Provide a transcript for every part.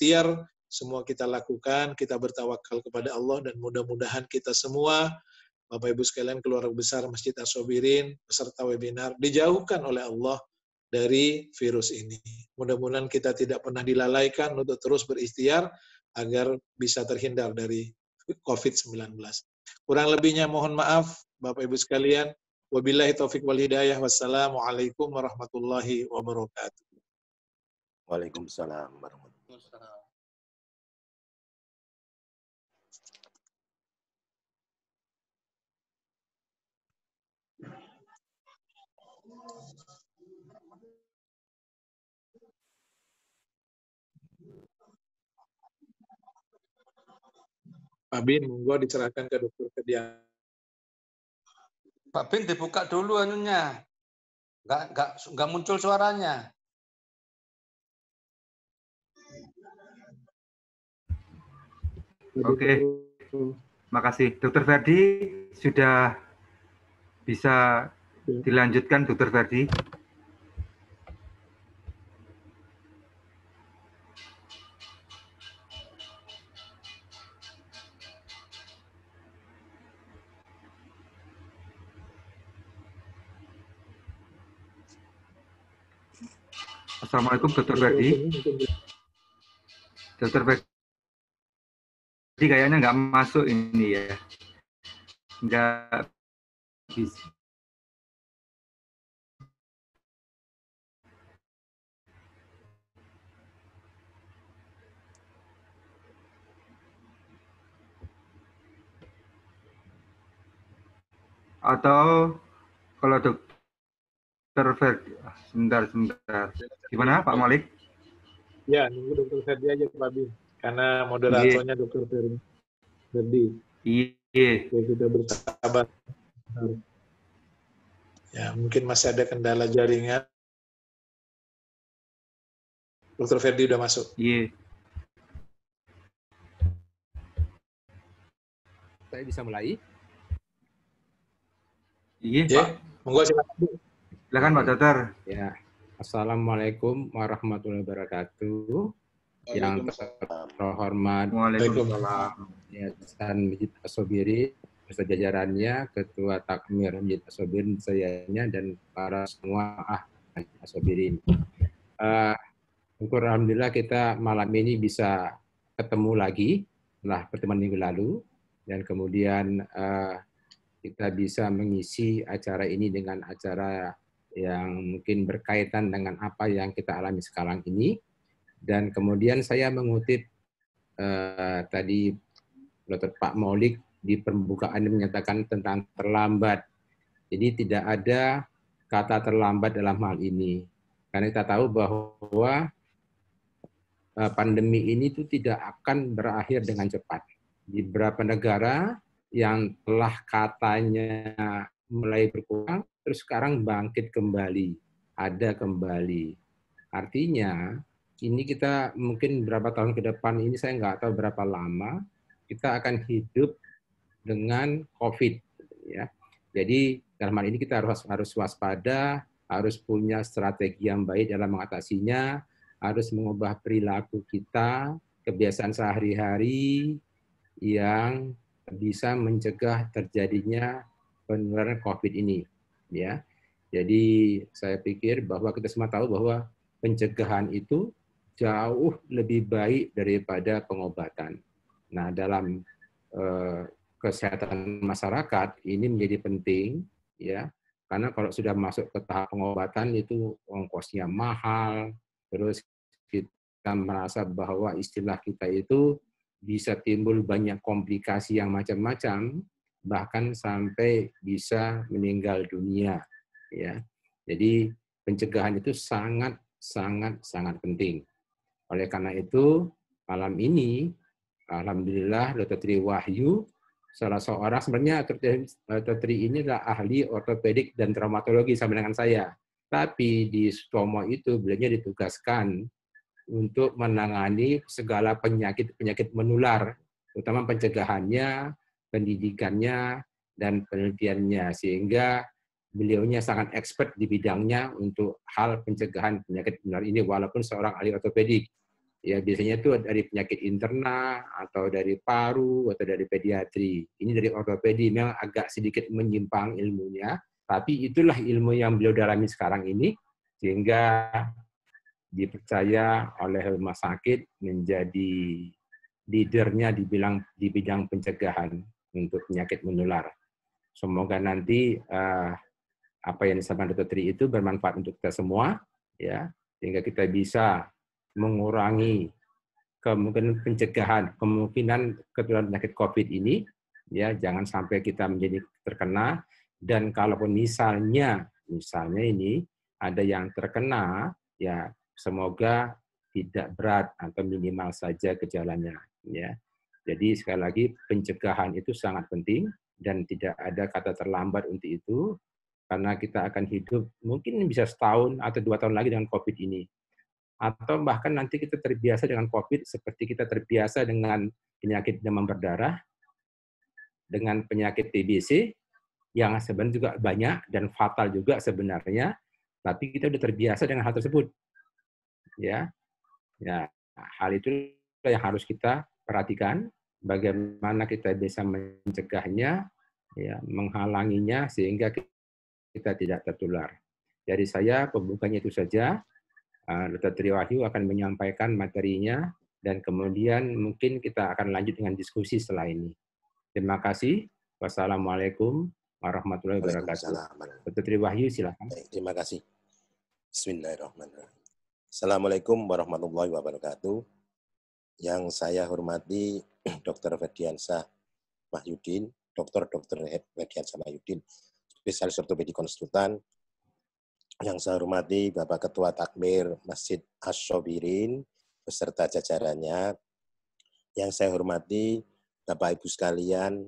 ikhtiar semua kita lakukan, kita bertawakal kepada Allah dan mudah-mudahan kita semua Bapak Ibu sekalian keluarga besar Masjid As-Sobirin peserta webinar dijauhkan oleh Allah dari virus ini. Mudah-mudahan kita tidak pernah dilalaikan untuk terus berikhtiar agar bisa terhindar dari COVID-19. Kurang lebihnya mohon maaf Bapak Ibu sekalian. Wabillahi taufik wal hidayah. Wassalamualaikum warahmatullahi wabarakatuh. Waalaikumsalam warahmatullahi wabarakatuh. Pak Bin, monggo diserahkan ke dokter dia. Pak Bin dibuka dulu anunya. Nggak, nggak, nggak muncul suaranya. Oke. Okay. Makasih. Dokter Ferdi sudah bisa ya. dilanjutkan Dokter Ferdi. Assalamualaikum Dokter Ferdi. Dokter Ferdi kayaknya nggak masuk ini ya, nggak bisa. Atau kalau dok Dokter Ferd, Sebentar, sebentar. Gimana Pak Malik? Ya, nunggu Dokter Ferdi aja Pak Bi. Karena moderatornya yeah. Dokter Ferdi. Ferdi. Iya. Yeah. Kita bersahabat. Ya, mungkin masih ada kendala jaringan. Dokter Ferdi udah masuk. Iya. Yeah. Saya bisa mulai? Iya, yeah. Pak. Monggo silakan. Silakan Pak Dokter. Ya. Assalamualaikum warahmatullahi wabarakatuh. Yang terhormat Waalaikumsalam. Ya, San Mijit Asobiri beserta jajarannya, Ketua Takmir Masjid Asobirin sayanya dan para semua ah Masjid Asobirin. Uh, eh, syukur alhamdulillah kita malam ini bisa ketemu lagi setelah pertemuan minggu lalu dan kemudian uh, kita bisa mengisi acara ini dengan acara yang mungkin berkaitan dengan apa yang kita alami sekarang ini. Dan kemudian saya mengutip eh, tadi Dr. Pak Maulik di pembukaan menyatakan tentang terlambat. Jadi tidak ada kata terlambat dalam hal ini. Karena kita tahu bahwa eh, pandemi ini itu tidak akan berakhir dengan cepat. Di beberapa negara yang telah katanya mulai berkurang, terus sekarang bangkit kembali, ada kembali. Artinya, ini kita mungkin berapa tahun ke depan ini saya nggak tahu berapa lama kita akan hidup dengan COVID, ya. Jadi dalam hal ini kita harus harus waspada, harus punya strategi yang baik dalam mengatasinya, harus mengubah perilaku kita, kebiasaan sehari-hari yang bisa mencegah terjadinya penularan COVID ini. Ya, jadi saya pikir bahwa kita semua tahu bahwa pencegahan itu jauh lebih baik daripada pengobatan. Nah, dalam eh, kesehatan masyarakat ini menjadi penting, ya, karena kalau sudah masuk ke tahap pengobatan itu ongkosnya mahal, terus kita merasa bahwa istilah kita itu bisa timbul banyak komplikasi yang macam-macam, bahkan sampai bisa meninggal dunia ya. Jadi pencegahan itu sangat sangat sangat penting. Oleh karena itu malam ini alhamdulillah dokter Tri Wahyu salah seorang sebenarnya dokter Tri ini adalah ahli ortopedik dan traumatologi sama dengan saya. Tapi di Sutomo itu belinya ditugaskan untuk menangani segala penyakit-penyakit menular, terutama pencegahannya, pendidikannya dan penelitiannya sehingga beliaunya sangat expert di bidangnya untuk hal pencegahan penyakit menular ini walaupun seorang ahli ortopedik ya biasanya itu dari penyakit interna atau dari paru atau dari pediatri ini dari ortopedi memang agak sedikit menyimpang ilmunya tapi itulah ilmu yang beliau dalami sekarang ini sehingga dipercaya oleh rumah sakit menjadi leadernya dibilang di bidang pencegahan untuk penyakit menular. Semoga nanti uh, apa yang disampaikan Dr. Tri itu bermanfaat untuk kita semua, ya, sehingga kita bisa mengurangi kemungkinan pencegahan, kemungkinan ketularan penyakit COVID ini, ya, jangan sampai kita menjadi terkena. Dan kalaupun misalnya, misalnya ini ada yang terkena, ya, semoga tidak berat atau minimal saja gejalanya, ya. Jadi sekali lagi pencegahan itu sangat penting dan tidak ada kata terlambat untuk itu karena kita akan hidup mungkin bisa setahun atau dua tahun lagi dengan COVID ini. Atau bahkan nanti kita terbiasa dengan COVID seperti kita terbiasa dengan penyakit demam berdarah, dengan penyakit TBC, yang sebenarnya juga banyak dan fatal juga sebenarnya, tapi kita sudah terbiasa dengan hal tersebut. Ya, ya hal itu yang harus kita perhatikan bagaimana kita bisa mencegahnya, ya, menghalanginya sehingga kita tidak tertular. Jadi saya pembukanya itu saja. Ah, Dr. Triwahyu akan menyampaikan materinya dan kemudian mungkin kita akan lanjut dengan diskusi setelah ini. Terima kasih. Wassalamualaikum warahmatullahi wabarakatuh. Dr. Tri Wahyu silakan. terima kasih. Bismillahirrahmanirrahim. Assalamualaikum warahmatullahi wabarakatuh yang saya hormati Dr. Ferdiansyah Mahyudin, Dr. Dr. Ferdiansyah Mahyudin, spesialis ortopedi konsultan, yang saya hormati Bapak Ketua Takmir Masjid Asyobirin beserta jajarannya, yang saya hormati Bapak Ibu sekalian,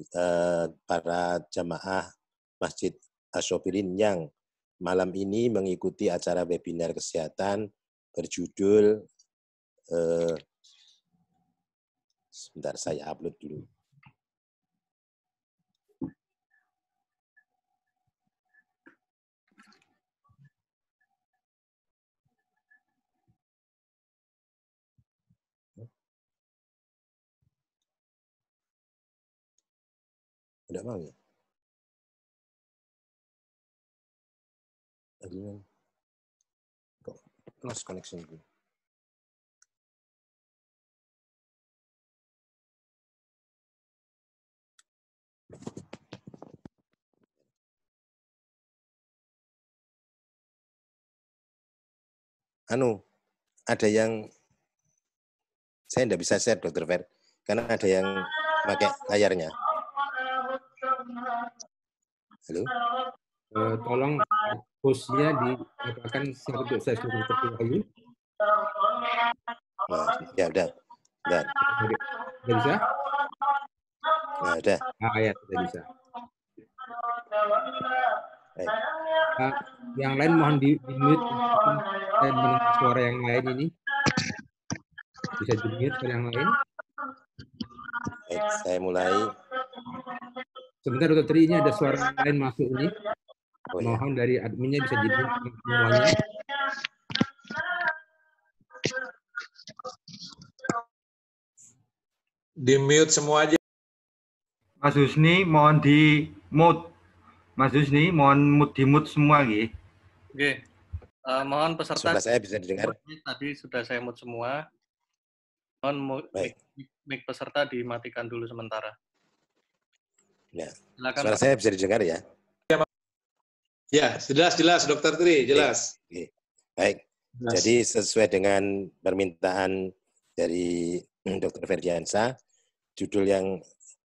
eh, para jamaah Masjid Asyobirin yang malam ini mengikuti acara webinar kesehatan berjudul eh, Sebentar saya upload dulu. Udah mau ya? Lagi Lost connection gue. anu ada yang saya tidak bisa share dokter Fer karena ada yang pakai layarnya. Halo. Uh, tolong hostnya dikatakan untuk saya sudah terlalu Nah, ya udah. Udah. Udah bisa? Nah, udah. Ah, ya, sudah bisa. Baik. Eh, yang lain mohon di, di mute dan mendengar suara yang lain ini bisa di mute suara yang lain. Baik, saya mulai. Sebentar Dr. Tri ini ada suara yang lain masuk ini. Oh, iya. mohon ya. dari adminnya bisa di mute semuanya. Di mute semua aja. Mas Husni mohon di mute. Mas Husni, mohon mut dimut semua lagi. Oke, Uh, mohon peserta Sudah saya bisa didengar. Tadi sudah saya mut semua. Mohon Baik. mic peserta dimatikan dulu sementara. Ya. Silakan, Suara saya bisa didengar ya? Ya, ya jelas jelas Dokter Tri, jelas. Oke. Baik. Jelas. Jadi sesuai dengan permintaan dari Dokter Ferdiansa, judul yang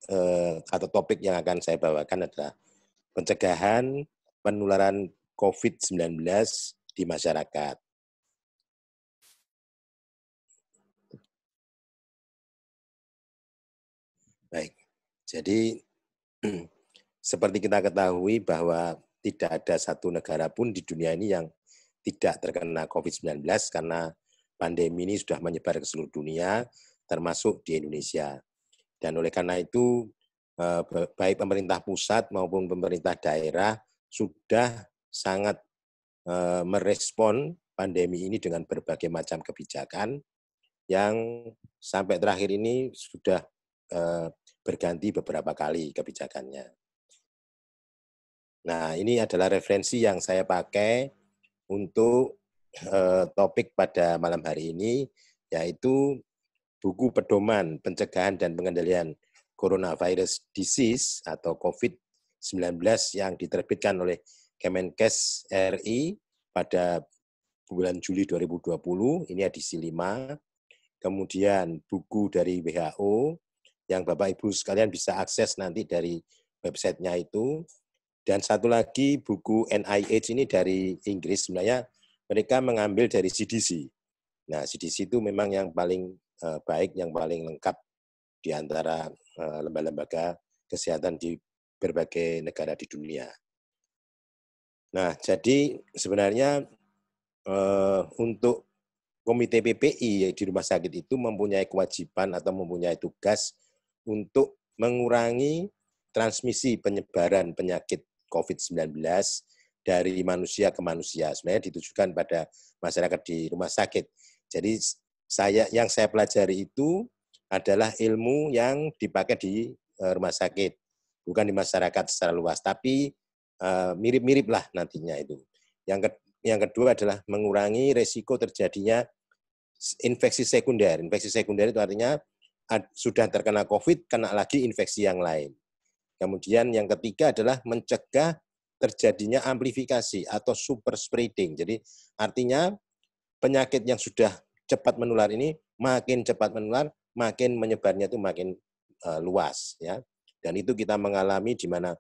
eh, atau topik yang akan saya bawakan adalah pencegahan penularan COVID-19 di masyarakat. Baik, jadi seperti kita ketahui bahwa tidak ada satu negara pun di dunia ini yang tidak terkena COVID-19 karena pandemi ini sudah menyebar ke seluruh dunia, termasuk di Indonesia. Dan oleh karena itu, Eh, baik pemerintah pusat maupun pemerintah daerah sudah sangat eh, merespon pandemi ini dengan berbagai macam kebijakan yang sampai terakhir ini sudah eh, berganti beberapa kali kebijakannya. Nah, ini adalah referensi yang saya pakai untuk topik pada malam hari ini, yaitu buku pedoman pencegahan dan pengendalian coronavirus disease atau COVID-19 yang diterbitkan oleh Kemenkes RI pada bulan Juli 2020, ini edisi 5. Kemudian buku dari WHO yang Bapak Ibu sekalian bisa akses nanti dari websitenya itu. Dan satu lagi buku NIH ini dari Inggris sebenarnya mereka mengambil dari CDC. Nah, CDC itu memang yang paling eh, baik, yang paling lengkap di antara Eh, lembaga-lembaga kesehatan di berbagai negara di dunia. Nah, jadi sebenarnya uh, untuk komite PPI di rumah sakit itu mempunyai kewajiban atau mempunyai tugas untuk mengurangi transmisi penyebaran penyakit COVID-19 dari manusia ke manusia. Sebenarnya ditujukan pada masyarakat di rumah sakit. Jadi saya yang saya pelajari itu adalah ilmu yang dipakai di eh, rumah sakit, bukan di masyarakat secara luas, tapi eh, mirip-mirip lah nantinya itu. Yang, yang kedua adalah mengurangi resiko terjadinya infeksi sekunder. Infeksi sekunder itu artinya sudah terkena COVID, kena lagi infeksi yang lain. Kemudian yang ketiga adalah mencegah terjadinya amplifikasi atau super spreading. Jadi artinya penyakit yang sudah cepat menular ini makin cepat menular, makin menyebarnya itu makin uh, luas ya. Dan itu kita mengalami di mana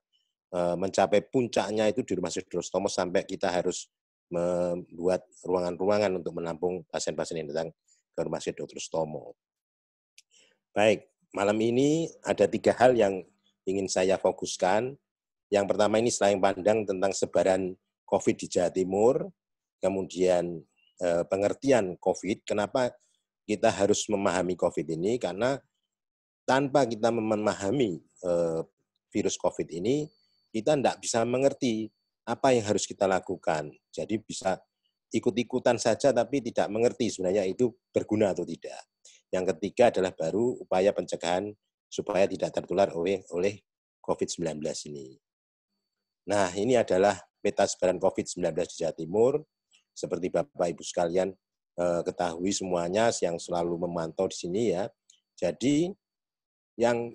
uh, mencapai puncaknya itu di rumah sakit sampai kita harus membuat ruangan-ruangan untuk menampung pasien-pasien yang datang ke rumah sakit Dr. Stomo. Baik, malam ini ada tiga hal yang ingin saya fokuskan. Yang pertama ini selain pandang tentang sebaran COVID di Jawa Timur, kemudian eh, pengertian COVID, kenapa kita harus memahami COVID ini karena tanpa kita memahami eh, virus COVID ini, kita tidak bisa mengerti apa yang harus kita lakukan. Jadi bisa ikut-ikutan saja tapi tidak mengerti sebenarnya itu berguna atau tidak. Yang ketiga adalah baru upaya pencegahan supaya tidak tertular oleh oleh COVID-19 ini. Nah, ini adalah peta sebaran COVID-19 di Jawa Timur. Seperti Bapak Ibu sekalian Eh, ketahui semuanya yang selalu memantau di sini ya. Jadi yang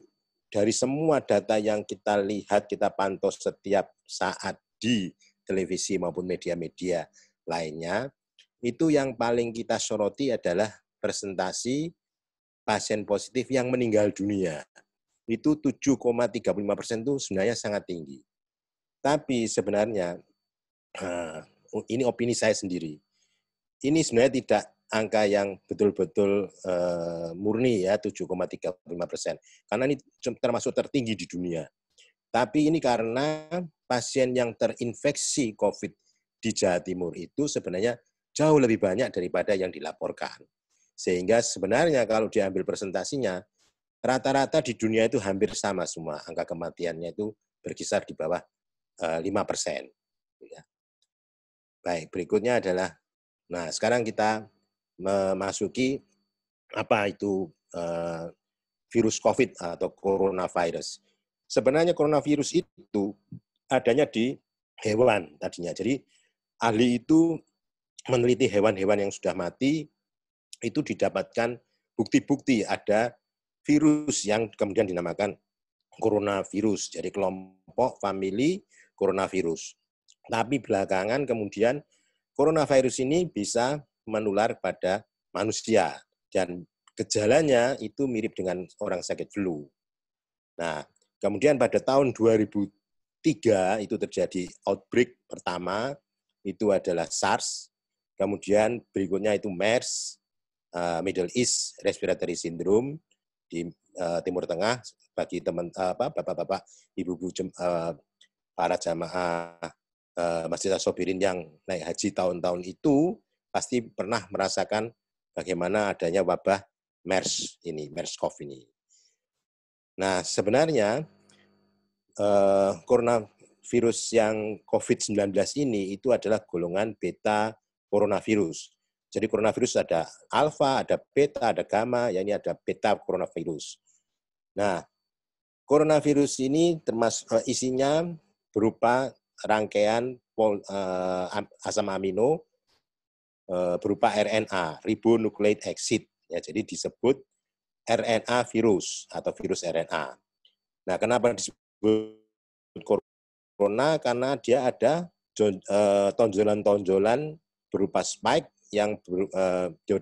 dari semua data yang kita lihat, kita pantau setiap saat di televisi maupun media-media lainnya, itu yang paling kita soroti adalah presentasi pasien positif yang meninggal dunia. Itu 7,35 persen itu sebenarnya sangat tinggi. Tapi sebenarnya, eh, ini opini saya sendiri, ini sebenarnya tidak angka yang betul-betul uh, murni ya 7,35 persen karena ini termasuk tertinggi di dunia. Tapi ini karena pasien yang terinfeksi COVID di Jawa Timur itu sebenarnya jauh lebih banyak daripada yang dilaporkan. Sehingga sebenarnya kalau diambil presentasinya, rata-rata di dunia itu hampir sama semua. Angka kematiannya itu berkisar di bawah 5 eh, persen. Ya. Baik, berikutnya adalah Nah, sekarang kita memasuki apa itu uh, virus COVID atau coronavirus. Sebenarnya coronavirus itu adanya di hewan tadinya. Jadi ahli itu meneliti hewan-hewan yang sudah mati itu didapatkan bukti-bukti ada virus yang kemudian dinamakan coronavirus. Jadi kelompok famili coronavirus. Tapi belakangan kemudian coronavirus ini bisa menular pada manusia dan gejalanya itu mirip dengan orang sakit flu. Nah, kemudian pada tahun 2003 itu terjadi outbreak pertama itu adalah SARS, kemudian berikutnya itu MERS, eh, Middle East Respiratory Syndrome di eh, Timur Tengah bagi teman eh, apa bapak-bapak, ibu-ibu para jamaah Eh, Masjid Sobirin yang naik haji tahun-tahun itu pasti pernah merasakan bagaimana adanya wabah MERS ini, MERS-CoV ini. Nah, sebenarnya eh, coronavirus yang COVID-19 ini itu adalah golongan beta coronavirus. Jadi coronavirus ada alfa, ada beta, ada gamma, ya ini ada beta coronavirus. Nah, coronavirus ini termasuk eh, isinya berupa rangkaian pol, uh, asam amino uh, berupa RNA, ribonucleic acid. Ya, jadi disebut RNA virus atau virus RNA. Nah, kenapa disebut corona? Karena dia ada eh, tonjolan-tonjolan berupa spike yang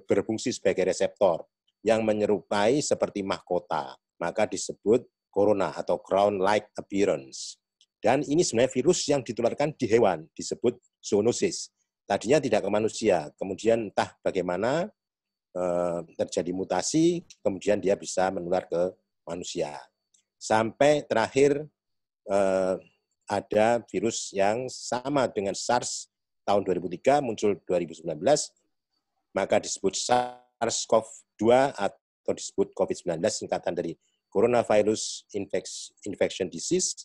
berfungsi sebagai reseptor yang menyerupai seperti mahkota. Maka disebut corona atau crown-like appearance. Dan ini sebenarnya virus yang ditularkan di hewan, disebut zoonosis. Tadinya tidak ke manusia, kemudian entah bagaimana eh, terjadi mutasi, kemudian dia bisa menular ke manusia. Sampai terakhir eh, ada virus yang sama dengan SARS tahun 2003 muncul 2019, maka disebut SARS-CoV-2 atau disebut COVID-19 singkatan dari Coronavirus Infection Disease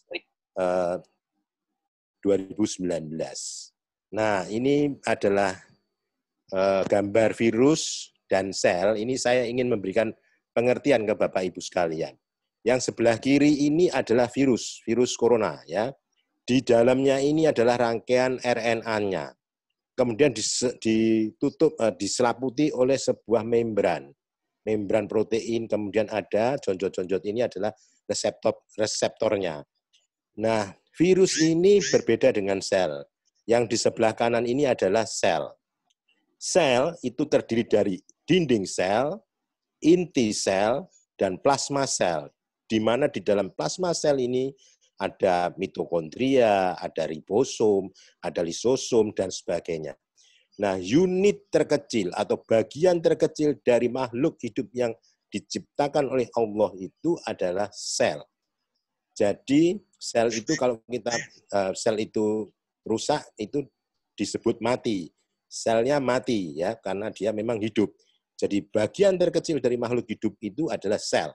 2019. Eh, nah, ini adalah eh, gambar virus dan sel. Ini saya ingin memberikan pengertian ke Bapak Ibu sekalian. Yang sebelah kiri ini adalah virus, virus corona ya. Di dalamnya ini adalah rangkaian RNA-nya. Kemudian ditutup eh, diselaputi oleh sebuah membran. Membran protein kemudian ada jonjot-jonjot ini adalah reseptor reseptornya. Nah, virus ini berbeda dengan sel. Yang di sebelah kanan ini adalah sel. Sel itu terdiri dari dinding sel, inti sel, dan plasma sel. Di mana di dalam plasma sel ini ada mitokondria, ada ribosom, ada lisosom, dan sebagainya. Nah, unit terkecil atau bagian terkecil dari makhluk hidup yang diciptakan oleh Allah itu adalah sel. Jadi, sel itu kalau kita uh, sel itu rusak itu disebut mati. Selnya mati ya karena dia memang hidup. Jadi bagian terkecil dari makhluk hidup itu adalah sel.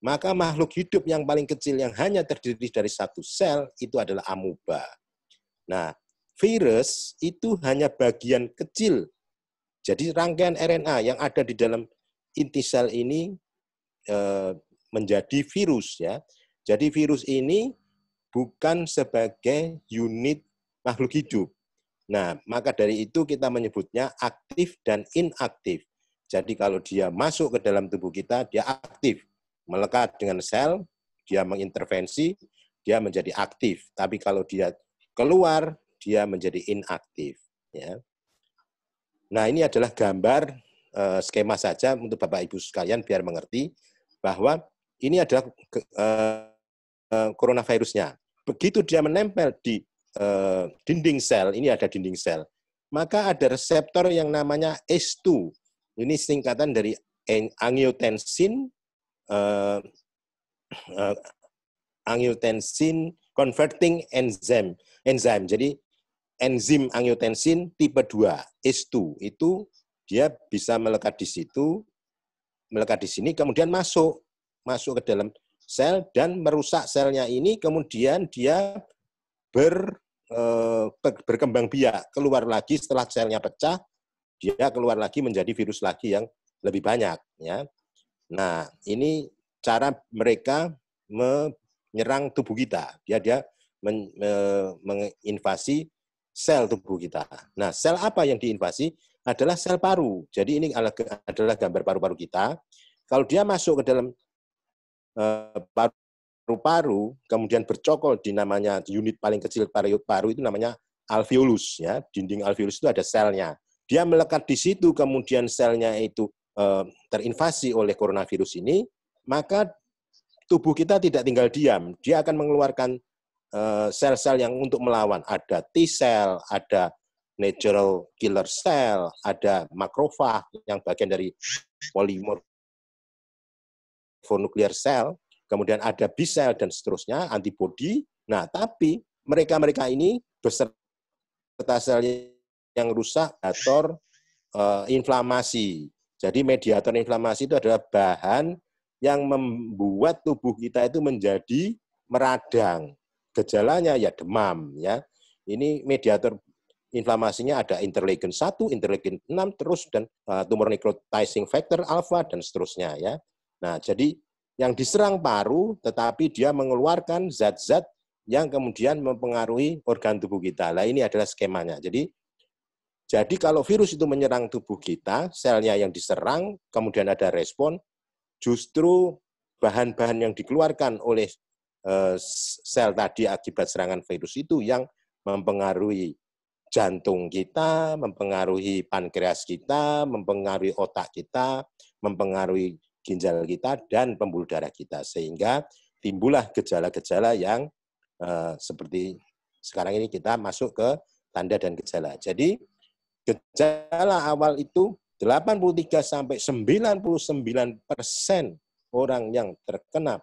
Maka makhluk hidup yang paling kecil yang hanya terdiri dari satu sel itu adalah amuba. Nah, virus itu hanya bagian kecil. Jadi rangkaian RNA yang ada di dalam inti sel ini e, menjadi virus ya. Jadi virus ini bukan sebagai unit makhluk hidup. Nah, maka dari itu kita menyebutnya aktif dan inaktif. Jadi kalau dia masuk ke dalam tubuh kita, dia aktif, melekat dengan sel, dia mengintervensi, dia menjadi aktif. Tapi kalau dia keluar, dia menjadi inaktif. Ya. Nah, ini adalah gambar eh, skema saja untuk Bapak Ibu sekalian biar mengerti bahwa ini adalah eh, Eh, coronavirusnya. Begitu dia menempel di uh, dinding sel, ini ada dinding sel, maka ada reseptor yang namanya S2. Ini singkatan dari angiotensin uh, uh, angiotensin converting enzyme. Enzyme. Jadi enzim angiotensin tipe 2, S2 itu dia bisa melekat di situ, melekat di sini kemudian masuk masuk ke dalam sel dan merusak selnya ini kemudian dia ber, eh, berkembang biak, keluar lagi setelah selnya pecah, dia keluar lagi menjadi virus lagi yang lebih banyak ya. Nah, ini cara mereka menyerang tubuh kita. Dia dia men, me, menginvasi sel tubuh kita. Nah, sel apa yang diinvasi? adalah sel paru. Jadi ini adalah gambar paru-paru kita. Kalau dia masuk ke dalam Eh, paru-paru kemudian bercokol di namanya unit paling kecil paru-paru itu namanya alveolus ya dinding alveolus itu ada selnya dia melekat di situ kemudian selnya itu eh, terinvasi oleh coronavirus ini maka tubuh kita tidak tinggal diam dia akan mengeluarkan eh, sel-sel yang untuk melawan ada T cell ada natural killer cell ada makrofag yang bagian dari polimorf for nuclear cell, kemudian ada B cell dan seterusnya, antibody. Nah, tapi mereka-mereka ini beserta sel yang rusak atau uh, eh, inflamasi. Jadi mediator inflamasi itu adalah bahan yang membuat tubuh kita itu menjadi meradang. Gejalanya ya demam ya. Ini mediator inflamasinya ada interleukin 1, interleukin 6 terus dan uh, tumor necrotizing factor alpha dan seterusnya ya. Nah, jadi yang diserang paru tetapi dia mengeluarkan zat-zat yang kemudian mempengaruhi organ tubuh kita. Nah, ini adalah skemanya. Jadi jadi kalau virus itu menyerang tubuh kita, selnya yang diserang, kemudian ada respon, justru bahan-bahan yang dikeluarkan oleh eh, sel tadi akibat serangan virus itu yang mempengaruhi jantung kita, mempengaruhi pankreas kita, mempengaruhi otak kita, mempengaruhi ginjal kita dan pembuluh darah kita sehingga timbullah gejala-gejala yang uh, seperti sekarang ini kita masuk ke tanda dan gejala. Jadi gejala awal itu 83 sampai 99 persen orang yang terkena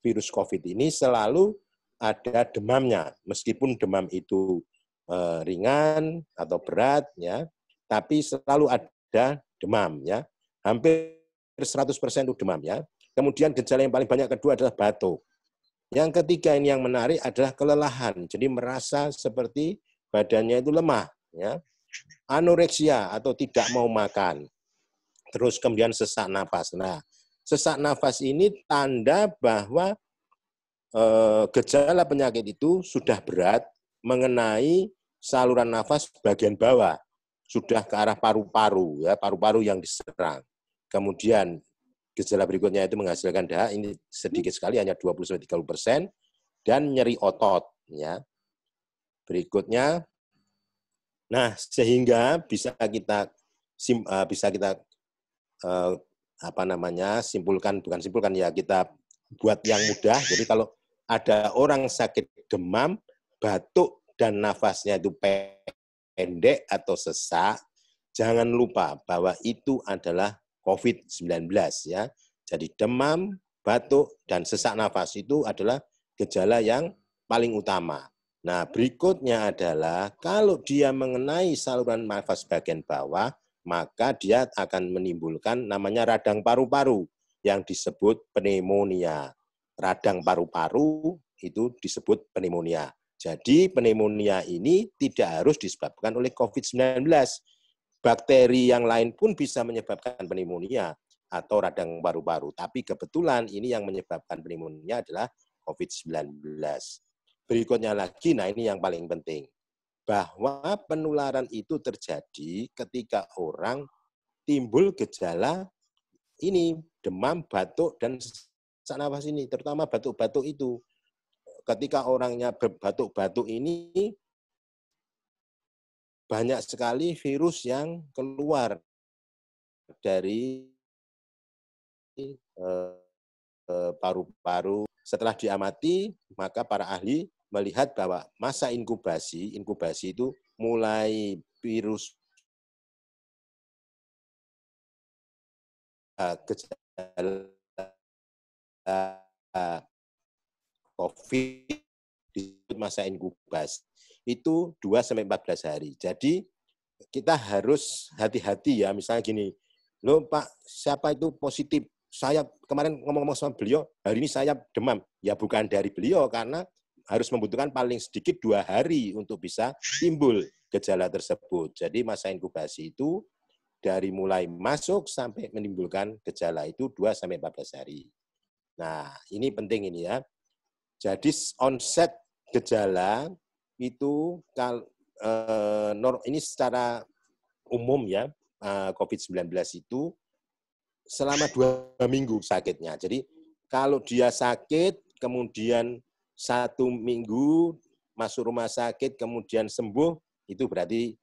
virus COVID ini selalu ada demamnya, meskipun demam itu eh, ringan atau berat, ya, tapi selalu ada demam, ya. Hampir 100% itu demam ya. Kemudian gejala yang paling banyak kedua adalah batuk. Yang ketiga ini yang menarik adalah kelelahan. Jadi merasa seperti badannya itu lemah ya. Anoreksia atau tidak mau makan. Terus kemudian sesak nafas. Nah, sesak nafas ini tanda bahwa e, gejala penyakit itu sudah berat mengenai saluran nafas bagian bawah sudah ke arah paru-paru ya paru-paru yang diserang kemudian gejala berikutnya itu menghasilkan dahak ini sedikit sekali hanya 20 30 persen dan nyeri otot ya berikutnya nah sehingga bisa kita sim, uh, bisa kita uh, apa namanya simpulkan bukan simpulkan ya kita buat yang mudah jadi kalau ada orang sakit demam batuk dan nafasnya itu pendek atau sesak jangan lupa bahwa itu adalah COVID-19 ya. Jadi demam, batuk, dan sesak nafas itu adalah gejala yang paling utama. Nah, berikutnya adalah kalau dia mengenai saluran nafas bagian bawah, maka dia akan menimbulkan namanya radang paru-paru yang disebut pneumonia. Radang paru-paru itu disebut pneumonia. Jadi pneumonia ini tidak harus disebabkan oleh COVID-19 bakteri yang lain pun bisa menyebabkan pneumonia atau radang paru-paru. Tapi kebetulan ini yang menyebabkan pneumonia adalah COVID-19. Berikutnya lagi, nah ini yang paling penting. Bahwa penularan itu terjadi ketika orang timbul gejala ini demam, batuk, dan sesak nafas ini, terutama batuk-batuk itu. Ketika orangnya batuk-batuk ini, banyak sekali virus yang keluar dari eh, eh, paru-paru. Setelah diamati, maka para ahli melihat bahwa masa inkubasi, inkubasi itu mulai virus eh, gejala COVID di masa inkubasi itu 2 sampai 14 hari. Jadi kita harus hati-hati ya, misalnya gini, loh Pak, siapa itu positif? Saya kemarin ngomong-ngomong sama beliau, hari ini saya demam. Ya bukan dari beliau, karena harus membutuhkan paling sedikit dua hari untuk bisa timbul gejala tersebut. Jadi masa inkubasi itu dari mulai masuk sampai menimbulkan gejala itu 2 sampai 14 hari. Nah, ini penting ini ya. Jadi onset gejala itu kal, eh, ini secara umum ya eh, COVID-19 itu selama dua minggu sakitnya. Jadi kalau dia sakit kemudian satu minggu masuk rumah sakit kemudian sembuh itu berarti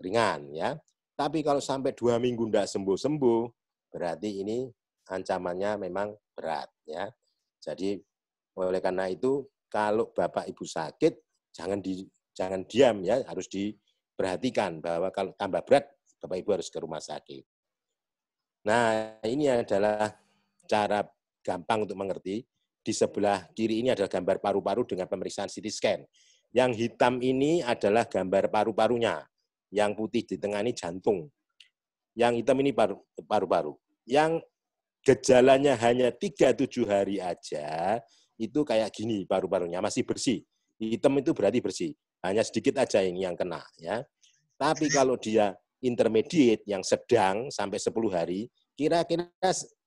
ringan ya. Tapi kalau sampai dua minggu tidak sembuh-sembuh, berarti ini ancamannya memang berat ya. Jadi oleh karena itu kalau Bapak Ibu sakit jangan di jangan diam ya, harus diperhatikan bahwa kalau tambah berat Bapak Ibu harus ke rumah sakit. Nah, ini adalah cara gampang untuk mengerti. Di sebelah kiri ini adalah gambar paru-paru dengan pemeriksaan CT scan. Yang hitam ini adalah gambar paru-parunya. Yang putih di tengah ini jantung. Yang hitam ini paru-paru. Yang gejalanya hanya 37 hari aja, itu kayak gini paru-parunya, masih bersih. Hitam itu berarti bersih. Hanya sedikit aja yang yang kena. ya. Tapi kalau dia intermediate yang sedang sampai 10 hari, kira-kira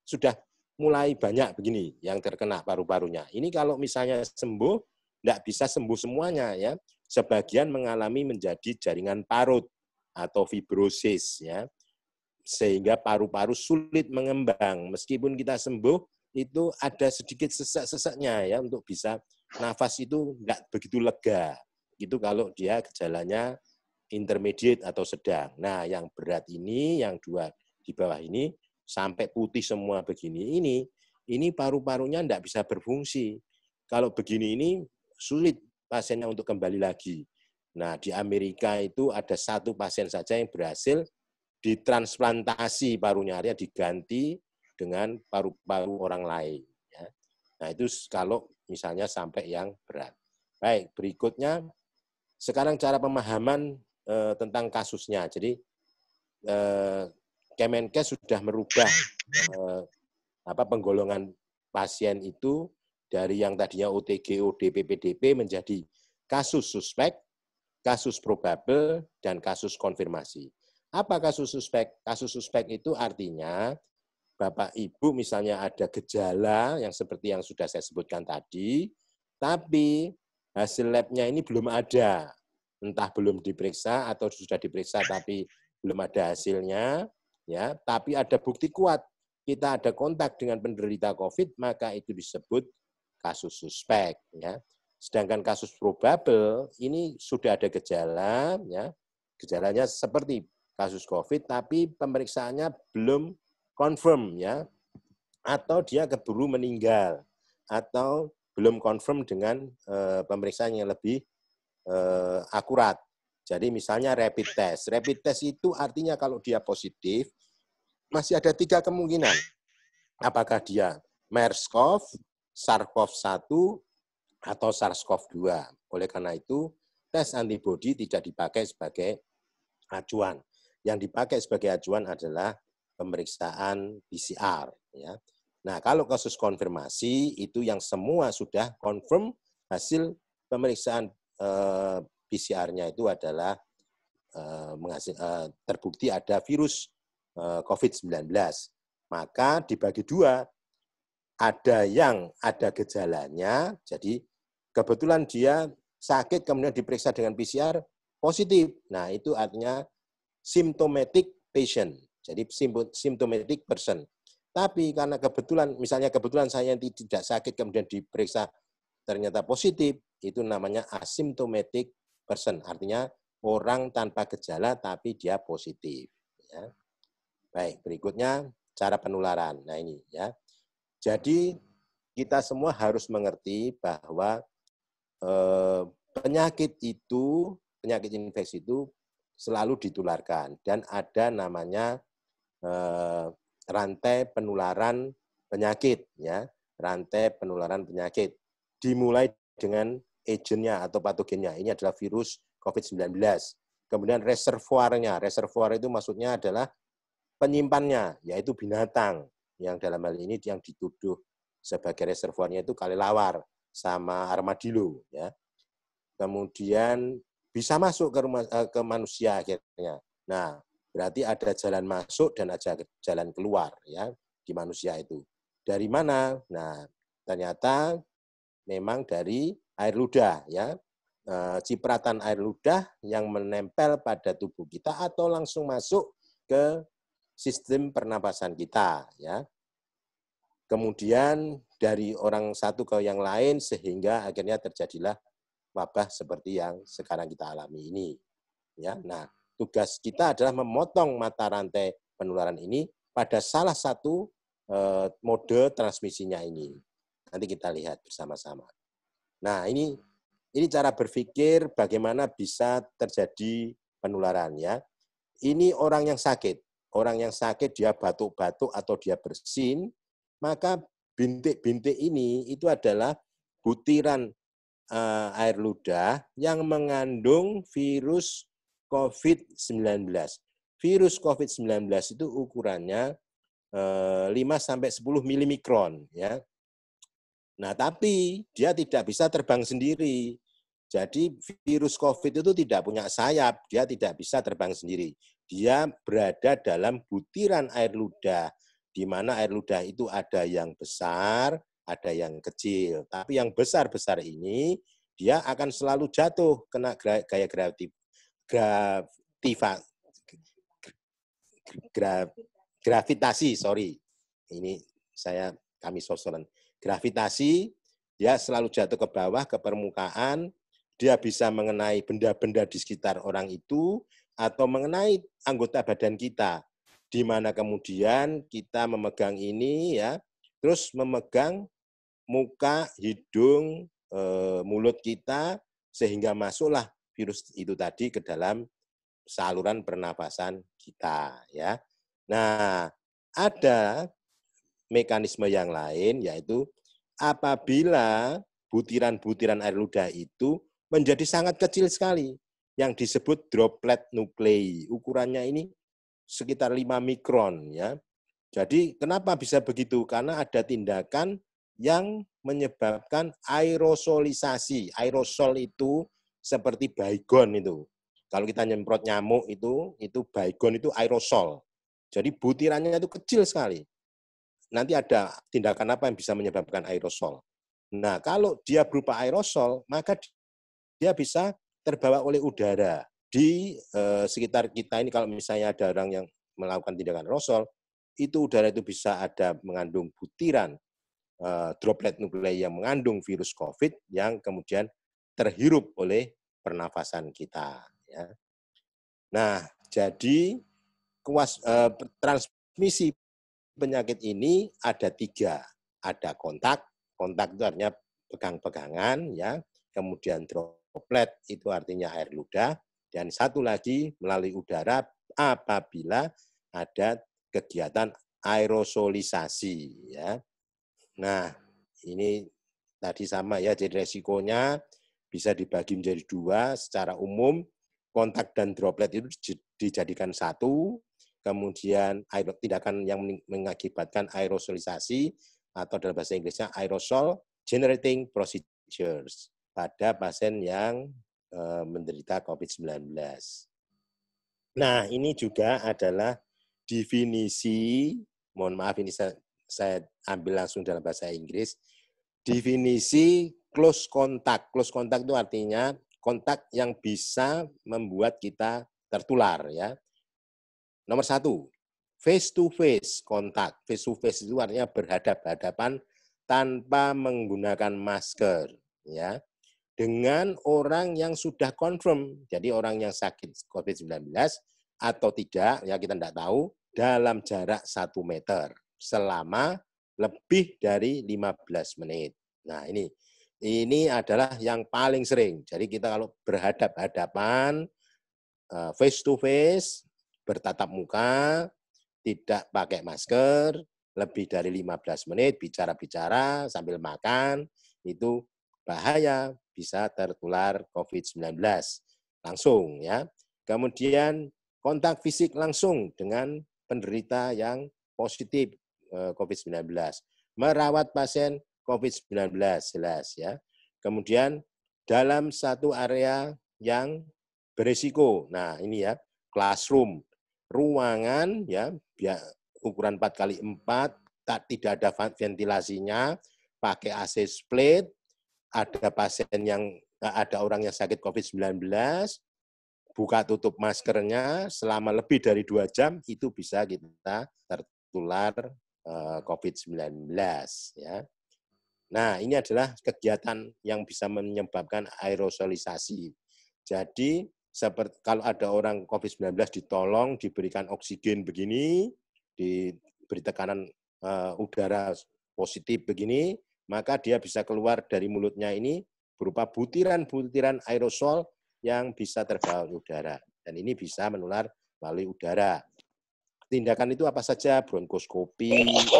sudah mulai banyak begini yang terkena paru-parunya. Ini kalau misalnya sembuh, tidak bisa sembuh semuanya ya. Sebagian mengalami menjadi jaringan parut atau fibrosis ya. Sehingga paru-paru sulit mengembang. Meskipun kita sembuh, itu ada sedikit sesak-sesaknya ya untuk bisa nafas itu nggak begitu lega. Itu kalau dia gejalanya intermediate atau sedang. Nah, yang berat ini, yang dua di bawah ini, sampai putih semua begini ini, ini paru-parunya tidak bisa berfungsi. Kalau begini ini, sulit pasiennya untuk kembali lagi. Nah, di Amerika itu ada satu pasien saja yang berhasil ditransplantasi parunya, artinya diganti dengan paru-paru orang lain. Ya. Nah, itu kalau misalnya sampai yang berat. Baik, berikutnya sekarang cara pemahaman e, tentang kasusnya. Jadi e, Kemenkes sudah merubah e, apa penggolongan pasien itu dari yang tadinya OTG, ODP, PDP menjadi kasus suspek, kasus probable, dan kasus konfirmasi. Apa kasus suspek? Kasus suspek itu artinya Bapak Ibu misalnya ada gejala yang seperti yang sudah saya sebutkan tadi, tapi hasil labnya ini belum ada. Entah belum diperiksa atau sudah diperiksa tapi belum ada hasilnya, ya, tapi ada bukti kuat kita ada kontak dengan penderita COVID, maka itu disebut kasus suspek, ya. Sedangkan kasus probable ini sudah ada gejala, ya. Gejalanya seperti kasus COVID, tapi pemeriksaannya belum confirm ya atau dia keburu meninggal atau belum confirm dengan e, pemeriksaan yang lebih e, akurat. Jadi misalnya rapid test. Rapid test itu artinya kalau dia positif, masih ada tiga kemungkinan. Apakah dia MERS-CoV, SARS-CoV-1, atau SARS-CoV-2. Oleh karena itu, tes antibodi tidak dipakai sebagai acuan. Yang dipakai sebagai acuan adalah pemeriksaan PCR. Ya. Nah, kalau kasus konfirmasi itu yang semua sudah confirm hasil pemeriksaan eh, PCR-nya itu adalah eh, eh, terbukti ada virus COVID-19. Maka dibagi dua, ada yang ada gejalanya, jadi kebetulan dia sakit kemudian diperiksa dengan PCR positif. Nah, itu artinya symptomatic patient. Jadi symptomatic person. Tapi karena kebetulan, misalnya kebetulan saya yang tidak sakit kemudian diperiksa ternyata positif, itu namanya asymptomatic person. Artinya orang tanpa gejala tapi dia positif. Ya. Baik, berikutnya cara penularan. Nah ini ya. Jadi kita semua harus mengerti bahwa eh, penyakit itu, penyakit infeksi itu selalu ditularkan dan ada namanya eh, rantai penularan penyakit ya, rantai penularan penyakit. Dimulai dengan agennya atau patogennya. Ini adalah virus COVID-19. Kemudian reservoirnya. Reservoir itu maksudnya adalah penyimpannya, yaitu binatang yang dalam hal ini yang dituduh sebagai reservoirnya itu lawar sama armadillo ya. Kemudian bisa masuk ke rumah eh, ke manusia akhirnya. Nah, Berarti ada jalan masuk dan ada jalan keluar ya di manusia itu. Dari mana? Nah, ternyata memang dari air ludah ya. E, cipratan air ludah yang menempel pada tubuh kita atau langsung masuk ke sistem pernapasan kita ya. Kemudian dari orang satu ke yang lain sehingga akhirnya terjadilah wabah seperti yang sekarang kita alami ini. Ya, nah tugas kita adalah memotong mata rantai penularan ini pada salah satu eh, mode transmisinya ini. Nanti kita lihat bersama-sama. Nah, ini ini cara berpikir bagaimana bisa terjadi penularan ya. Ini orang yang sakit. Orang yang sakit dia batuk-batuk atau dia bersin, maka bintik-bintik ini itu adalah butiran eh, air ludah yang mengandung virus COVID-19. Virus COVID-19 itu ukurannya 5 eh, sampai 10 milimikron ya. Nah, tapi dia tidak bisa terbang sendiri. Jadi virus COVID itu tidak punya sayap, dia tidak bisa terbang sendiri. Dia berada dalam butiran air ludah, di mana air ludah itu ada yang besar, ada yang kecil. Tapi yang besar-besar ini, dia akan selalu jatuh kena gaya gravitasi graviva, gra, gravitasi, sorry. Ini saya kami sosolan Gravitasi, dia selalu jatuh ke bawah, ke permukaan, dia bisa mengenai benda-benda di sekitar orang itu atau mengenai anggota badan kita di mana kemudian kita memegang ini ya terus memegang muka hidung eh, mulut kita sehingga masuklah virus itu tadi ke dalam saluran pernapasan kita ya. Nah, ada mekanisme yang lain yaitu apabila butiran-butiran air ludah itu menjadi sangat kecil sekali yang disebut droplet nuklei. Ukurannya ini sekitar 5 mikron ya. Jadi kenapa bisa begitu? Karena ada tindakan yang menyebabkan aerosolisasi. Aerosol itu seperti baygon itu. Kalau kita nyemprot nyamuk itu, itu baygon itu aerosol. Jadi butirannya itu kecil sekali. Nanti ada tindakan apa yang bisa menyebabkan aerosol. Nah, kalau dia berupa aerosol, maka dia bisa terbawa oleh udara. Di eh, sekitar kita ini kalau misalnya ada orang yang melakukan tindakan aerosol, itu udara itu bisa ada mengandung butiran eh, droplet nuklei yang mengandung virus COVID yang kemudian terhirup oleh pernafasan kita. Ya. Nah, jadi kuas, eh, transmisi penyakit ini ada tiga. Ada kontak, kontak itu artinya pegang-pegangan, ya. kemudian droplet itu artinya air ludah, dan satu lagi melalui udara apabila ada kegiatan aerosolisasi. Ya. Nah, ini tadi sama ya, jadi resikonya bisa dibagi menjadi dua secara umum. Kontak dan droplet itu dijadikan satu, kemudian tindakan yang mengakibatkan aerosolisasi atau dalam bahasa Inggrisnya aerosol generating procedures pada pasien yang e, menderita COVID-19. Nah, ini juga adalah definisi, mohon maaf ini saya, saya ambil langsung dalam bahasa Inggris, definisi close contact, Close contact itu artinya kontak yang bisa membuat kita tertular ya. Nomor satu, face to face kontak. Face to face itu artinya berhadap-hadapan tanpa menggunakan masker ya. Dengan orang yang sudah confirm, jadi orang yang sakit COVID-19 atau tidak, ya kita tidak tahu, dalam jarak satu meter selama lebih dari 15 menit. Nah ini ini adalah yang paling sering. Jadi kita kalau berhadap-hadapan, face to face, bertatap muka, tidak pakai masker, lebih dari 15 menit bicara-bicara sambil makan, itu bahaya bisa tertular COVID-19 langsung ya. Kemudian kontak fisik langsung dengan penderita yang positif eh, COVID-19. Merawat pasien COVID-19 jelas ya. Kemudian dalam satu area yang berisiko. Nah, ini ya, classroom, ruangan ya, ya ukuran 4 kali 4 tak tidak ada ventilasinya, pakai AC split, ada pasien yang eh, ada orang yang sakit COVID-19, buka tutup maskernya selama lebih dari dua jam itu bisa kita tertular eh, COVID-19 ya. Nah, ini adalah kegiatan yang bisa menyebabkan aerosolisasi. Jadi, seperti kalau ada orang COVID-19 ditolong, diberikan oksigen begini, diberi tekanan eh, udara positif begini, maka dia bisa keluar dari mulutnya ini berupa butiran-butiran aerosol yang bisa terbawa udara. Dan ini bisa menular melalui udara. Tindakan itu apa saja? Bronkoskopi,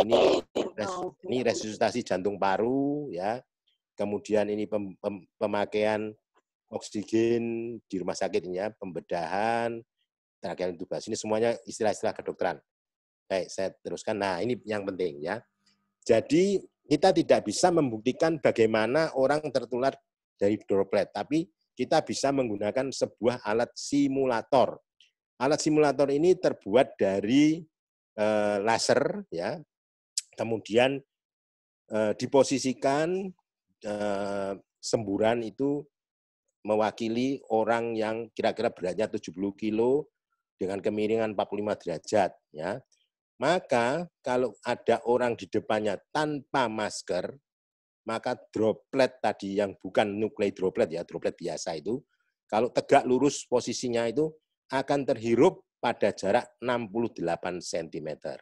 ini Res, oh, ini resusitasi jantung paru ya. Kemudian ini pem, pem, pemakaian oksigen di rumah sakit ini ya, pembedahan, terakhir intubasi ini semuanya istilah-istilah kedokteran. Baik, saya teruskan. Nah, ini yang penting ya. Jadi kita tidak bisa membuktikan bagaimana orang tertular dari droplet, tapi kita bisa menggunakan sebuah alat simulator. Alat simulator ini terbuat dari eh, laser, ya, kemudian eh, diposisikan eh, semburan itu mewakili orang yang kira-kira beratnya 70 kilo dengan kemiringan 45 derajat ya. Maka kalau ada orang di depannya tanpa masker, maka droplet tadi yang bukan nuklei droplet ya, droplet biasa itu kalau tegak lurus posisinya itu akan terhirup pada jarak 68 cm.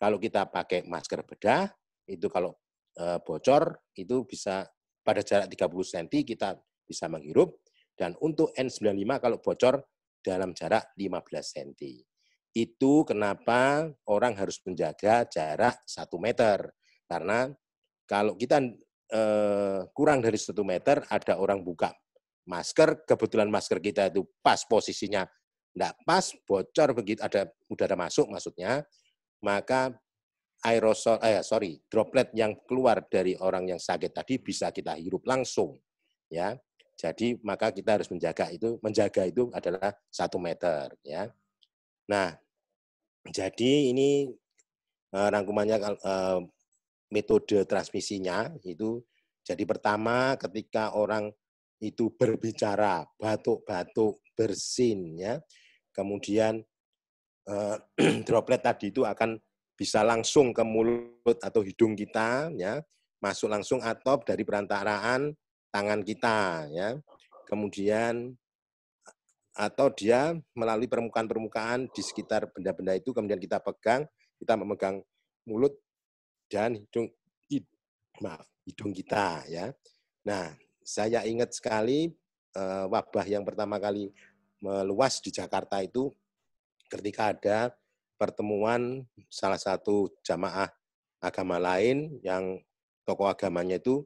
Kalau kita pakai masker bedah, itu kalau eh, bocor, itu bisa pada jarak 30 cm kita bisa menghirup. Dan untuk N95 kalau bocor dalam jarak 15 cm. Itu kenapa orang harus menjaga jarak 1 meter. Karena kalau kita eh, kurang dari 1 meter, ada orang buka masker, kebetulan masker kita itu pas posisinya tidak pas, bocor begitu ada udara masuk maksudnya, maka aerosol eh sorry droplet yang keluar dari orang yang sakit tadi bisa kita hirup langsung ya jadi maka kita harus menjaga itu menjaga itu adalah satu meter ya nah jadi ini eh, rangkumannya eh, metode transmisinya itu jadi pertama ketika orang itu berbicara batuk-batuk bersin ya kemudian Eh, droplet tadi itu akan bisa langsung ke mulut atau hidung kita ya masuk langsung atop dari perantaraan tangan kita ya kemudian atau dia melalui permukaan-permukaan di sekitar benda-benda itu kemudian kita pegang kita memegang mulut dan hidung maaf hidung kita ya nah saya ingat sekali eh, wabah yang pertama kali meluas di Jakarta itu ketika ada pertemuan salah satu jamaah agama lain yang tokoh agamanya itu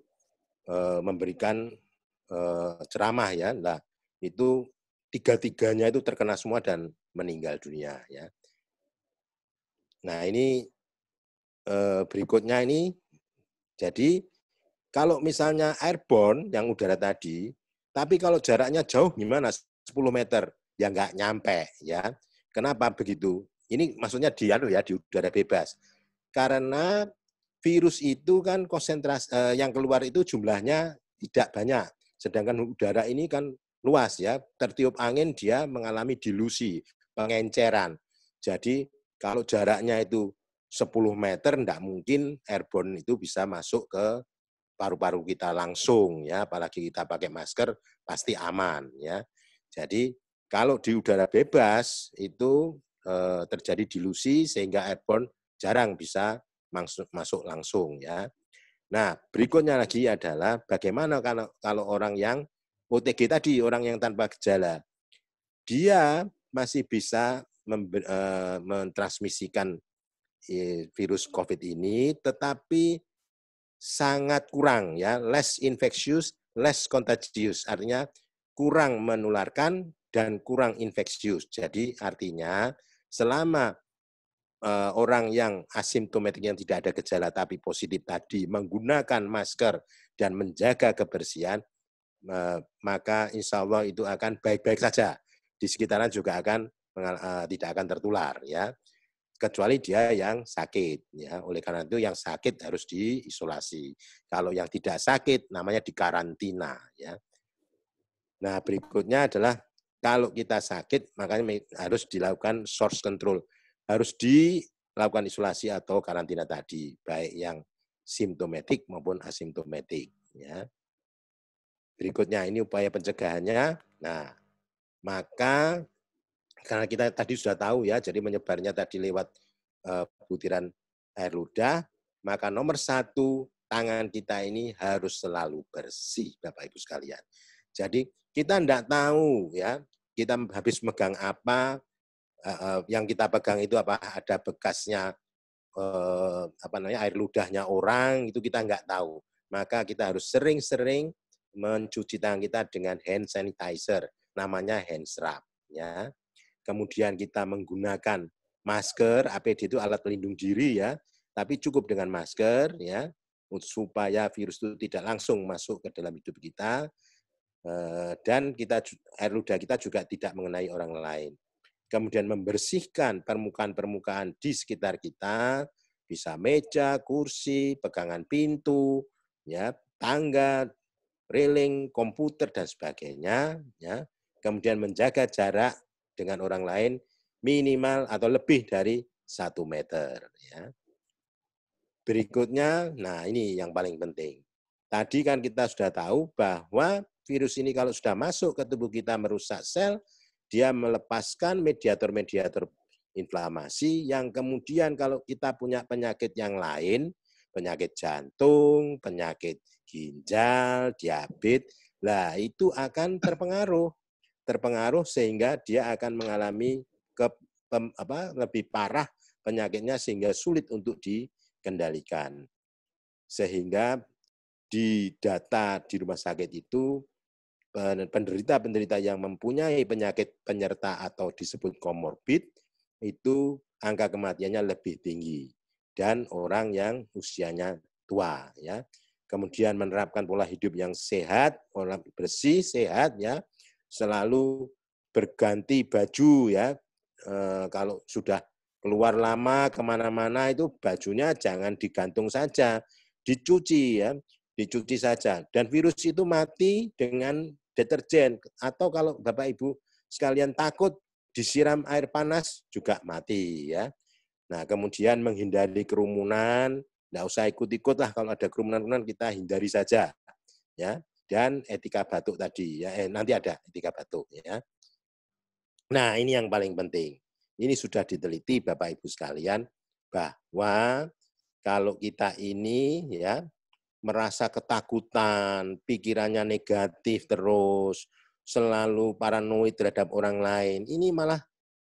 e, memberikan e, ceramah ya. lah itu tiga-tiganya itu terkena semua dan meninggal dunia ya. Nah, ini e, berikutnya ini jadi kalau misalnya airborne yang udara tadi, tapi kalau jaraknya jauh gimana? 10 meter ya nggak nyampe ya. Kenapa begitu? Ini maksudnya di anu ya di udara bebas. Karena virus itu kan konsentrasi eh, yang keluar itu jumlahnya tidak banyak. Sedangkan udara ini kan luas ya, tertiup angin dia mengalami dilusi, pengenceran. Jadi kalau jaraknya itu 10 meter tidak mungkin airborne itu bisa masuk ke paru-paru kita langsung ya, apalagi kita pakai masker pasti aman ya. Jadi kalau di udara bebas itu eh, terjadi dilusi sehingga airborne jarang bisa masuk, masuk langsung ya. Nah, berikutnya lagi adalah bagaimana kalau kalau orang yang OTG tadi, orang yang tanpa gejala. Dia masih bisa member, eh, mentransmisikan eh, virus COVID ini tetapi sangat kurang ya, less infectious, less contagious. Artinya kurang menularkan dan kurang infeksius. Jadi artinya selama uh, orang yang asimptomatik yang tidak ada gejala tapi positif tadi menggunakan masker dan menjaga kebersihan, uh, maka insya Allah itu akan baik-baik saja. Di sekitaran juga akan uh, tidak akan tertular ya kecuali dia yang sakit ya oleh karena itu yang sakit harus diisolasi kalau yang tidak sakit namanya dikarantina ya nah berikutnya adalah kalau kita sakit, makanya harus dilakukan source control. Harus dilakukan isolasi atau karantina tadi, baik yang simptomatik maupun asimptomatik. Ya. Berikutnya ini upaya pencegahannya. Nah, maka karena kita tadi sudah tahu ya, jadi menyebarnya tadi lewat eh, butiran air ludah, maka nomor satu tangan kita ini harus selalu bersih, Bapak Ibu sekalian. Jadi kita tidak tahu ya, kita habis megang apa, eh, eh, yang kita pegang itu apa ada bekasnya eh, apa namanya air ludahnya orang itu kita nggak tahu. Maka kita harus sering-sering mencuci tangan kita dengan hand sanitizer, namanya hand scrub. Ya. Kemudian kita menggunakan masker, APD itu alat pelindung diri ya, tapi cukup dengan masker ya, supaya virus itu tidak langsung masuk ke dalam hidup kita. Eh, dan kita air ludah kita juga tidak mengenai orang lain. Kemudian membersihkan permukaan-permukaan di sekitar kita, bisa meja, kursi, pegangan pintu, ya, tangga, railing, komputer dan sebagainya, ya. Kemudian menjaga jarak dengan orang lain minimal atau lebih dari satu meter, ya. Berikutnya, nah ini yang paling penting. Tadi kan kita sudah tahu bahwa virus ini kalau sudah masuk ke tubuh kita merusak sel, dia melepaskan mediator-mediator inflamasi yang kemudian kalau kita punya penyakit yang lain, penyakit jantung, penyakit ginjal, diabetes, lah itu akan terpengaruh, terpengaruh sehingga dia akan mengalami ke pem, apa lebih parah penyakitnya sehingga sulit untuk dikendalikan. Sehingga di data di rumah sakit itu penderita-penderita yang mempunyai penyakit penyerta atau disebut komorbid itu angka kematiannya lebih tinggi dan orang yang usianya tua ya. Kemudian menerapkan pola hidup yang sehat, pola bersih, sehat ya. Selalu berganti baju ya. E, kalau sudah keluar lama kemana-mana itu bajunya jangan digantung saja, dicuci ya, dicuci saja. Dan virus itu mati dengan deterjen atau kalau Bapak Ibu sekalian takut disiram air panas juga mati ya. Nah, kemudian menghindari kerumunan, tidak usah ikut-ikut lah kalau ada kerumunan-kerumunan kita hindari saja. Ya, dan etika batuk tadi ya eh, nanti ada etika batuk ya. Nah, ini yang paling penting. Ini sudah diteliti Bapak Ibu sekalian bahwa kalau kita ini ya merasa ketakutan, pikirannya negatif terus, selalu paranoid terhadap orang lain. Ini malah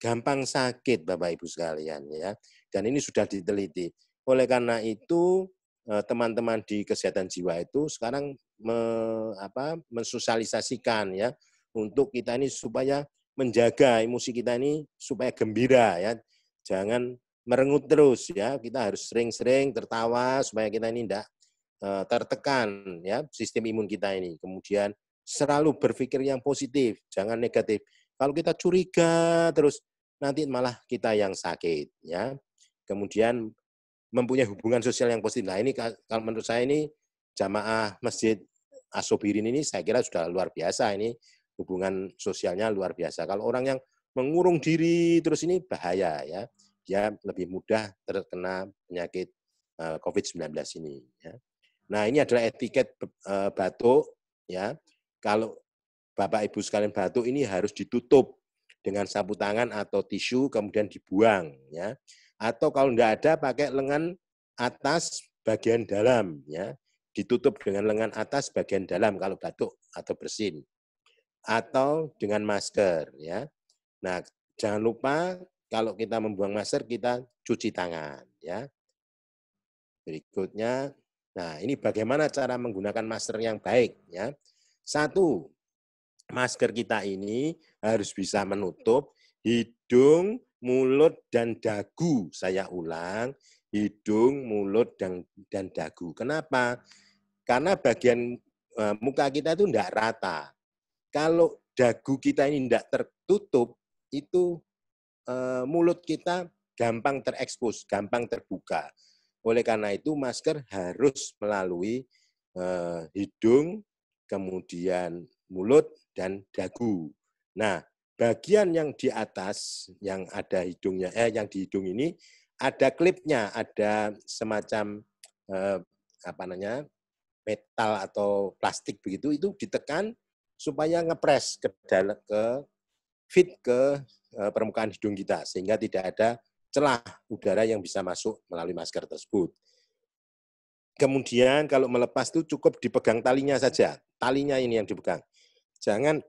gampang sakit Bapak Ibu sekalian ya. Dan ini sudah diteliti. Oleh karena itu eh, teman-teman di kesehatan jiwa itu sekarang me, apa, mensosialisasikan ya untuk kita ini supaya menjaga emosi kita ini supaya gembira ya. Jangan merengut terus ya. Kita harus sering-sering tertawa supaya kita ini tidak Eh, tertekan ya sistem imun kita ini. Kemudian selalu berpikir yang positif, jangan negatif. Kalau kita curiga terus nanti malah kita yang sakit ya. Kemudian mempunyai hubungan sosial yang positif. Nah, ini kalau menurut saya ini jamaah masjid Asobirin ini saya kira sudah luar biasa ini hubungan sosialnya luar biasa. Kalau orang yang mengurung diri terus ini bahaya ya. Dia lebih mudah terkena penyakit eh, COVID-19 ini ya. Nah, ini adalah etiket eh, batuk ya. Kalau Bapak Ibu sekalian batuk ini harus ditutup dengan sapu tangan atau tisu kemudian dibuang ya. Atau kalau enggak ada pakai lengan atas bagian dalam ya. Ditutup dengan lengan atas bagian dalam kalau batuk atau bersin. Atau dengan masker ya. Nah, jangan lupa kalau kita membuang masker kita cuci tangan ya. Berikutnya Nah, ini bagaimana cara menggunakan masker yang baik ya. Satu, masker kita ini harus bisa menutup hidung, mulut dan dagu. Saya ulang, hidung, mulut dan dan dagu. Kenapa? Karena bagian e, muka kita itu tidak rata. Kalau dagu kita ini tidak tertutup, itu e, mulut kita gampang terekspos, gampang terbuka oleh karena itu masker harus melalui eh, hidung, kemudian mulut dan dagu. Nah, bagian yang di atas yang ada hidungnya eh yang di hidung ini ada klipnya, ada semacam eh, apa namanya? metal atau plastik begitu itu ditekan supaya ngepres ke dalam ke fit ke eh, permukaan hidung kita sehingga tidak ada celah udara yang bisa masuk melalui masker tersebut. Kemudian kalau melepas itu cukup dipegang talinya saja. Talinya ini yang dipegang. Jangan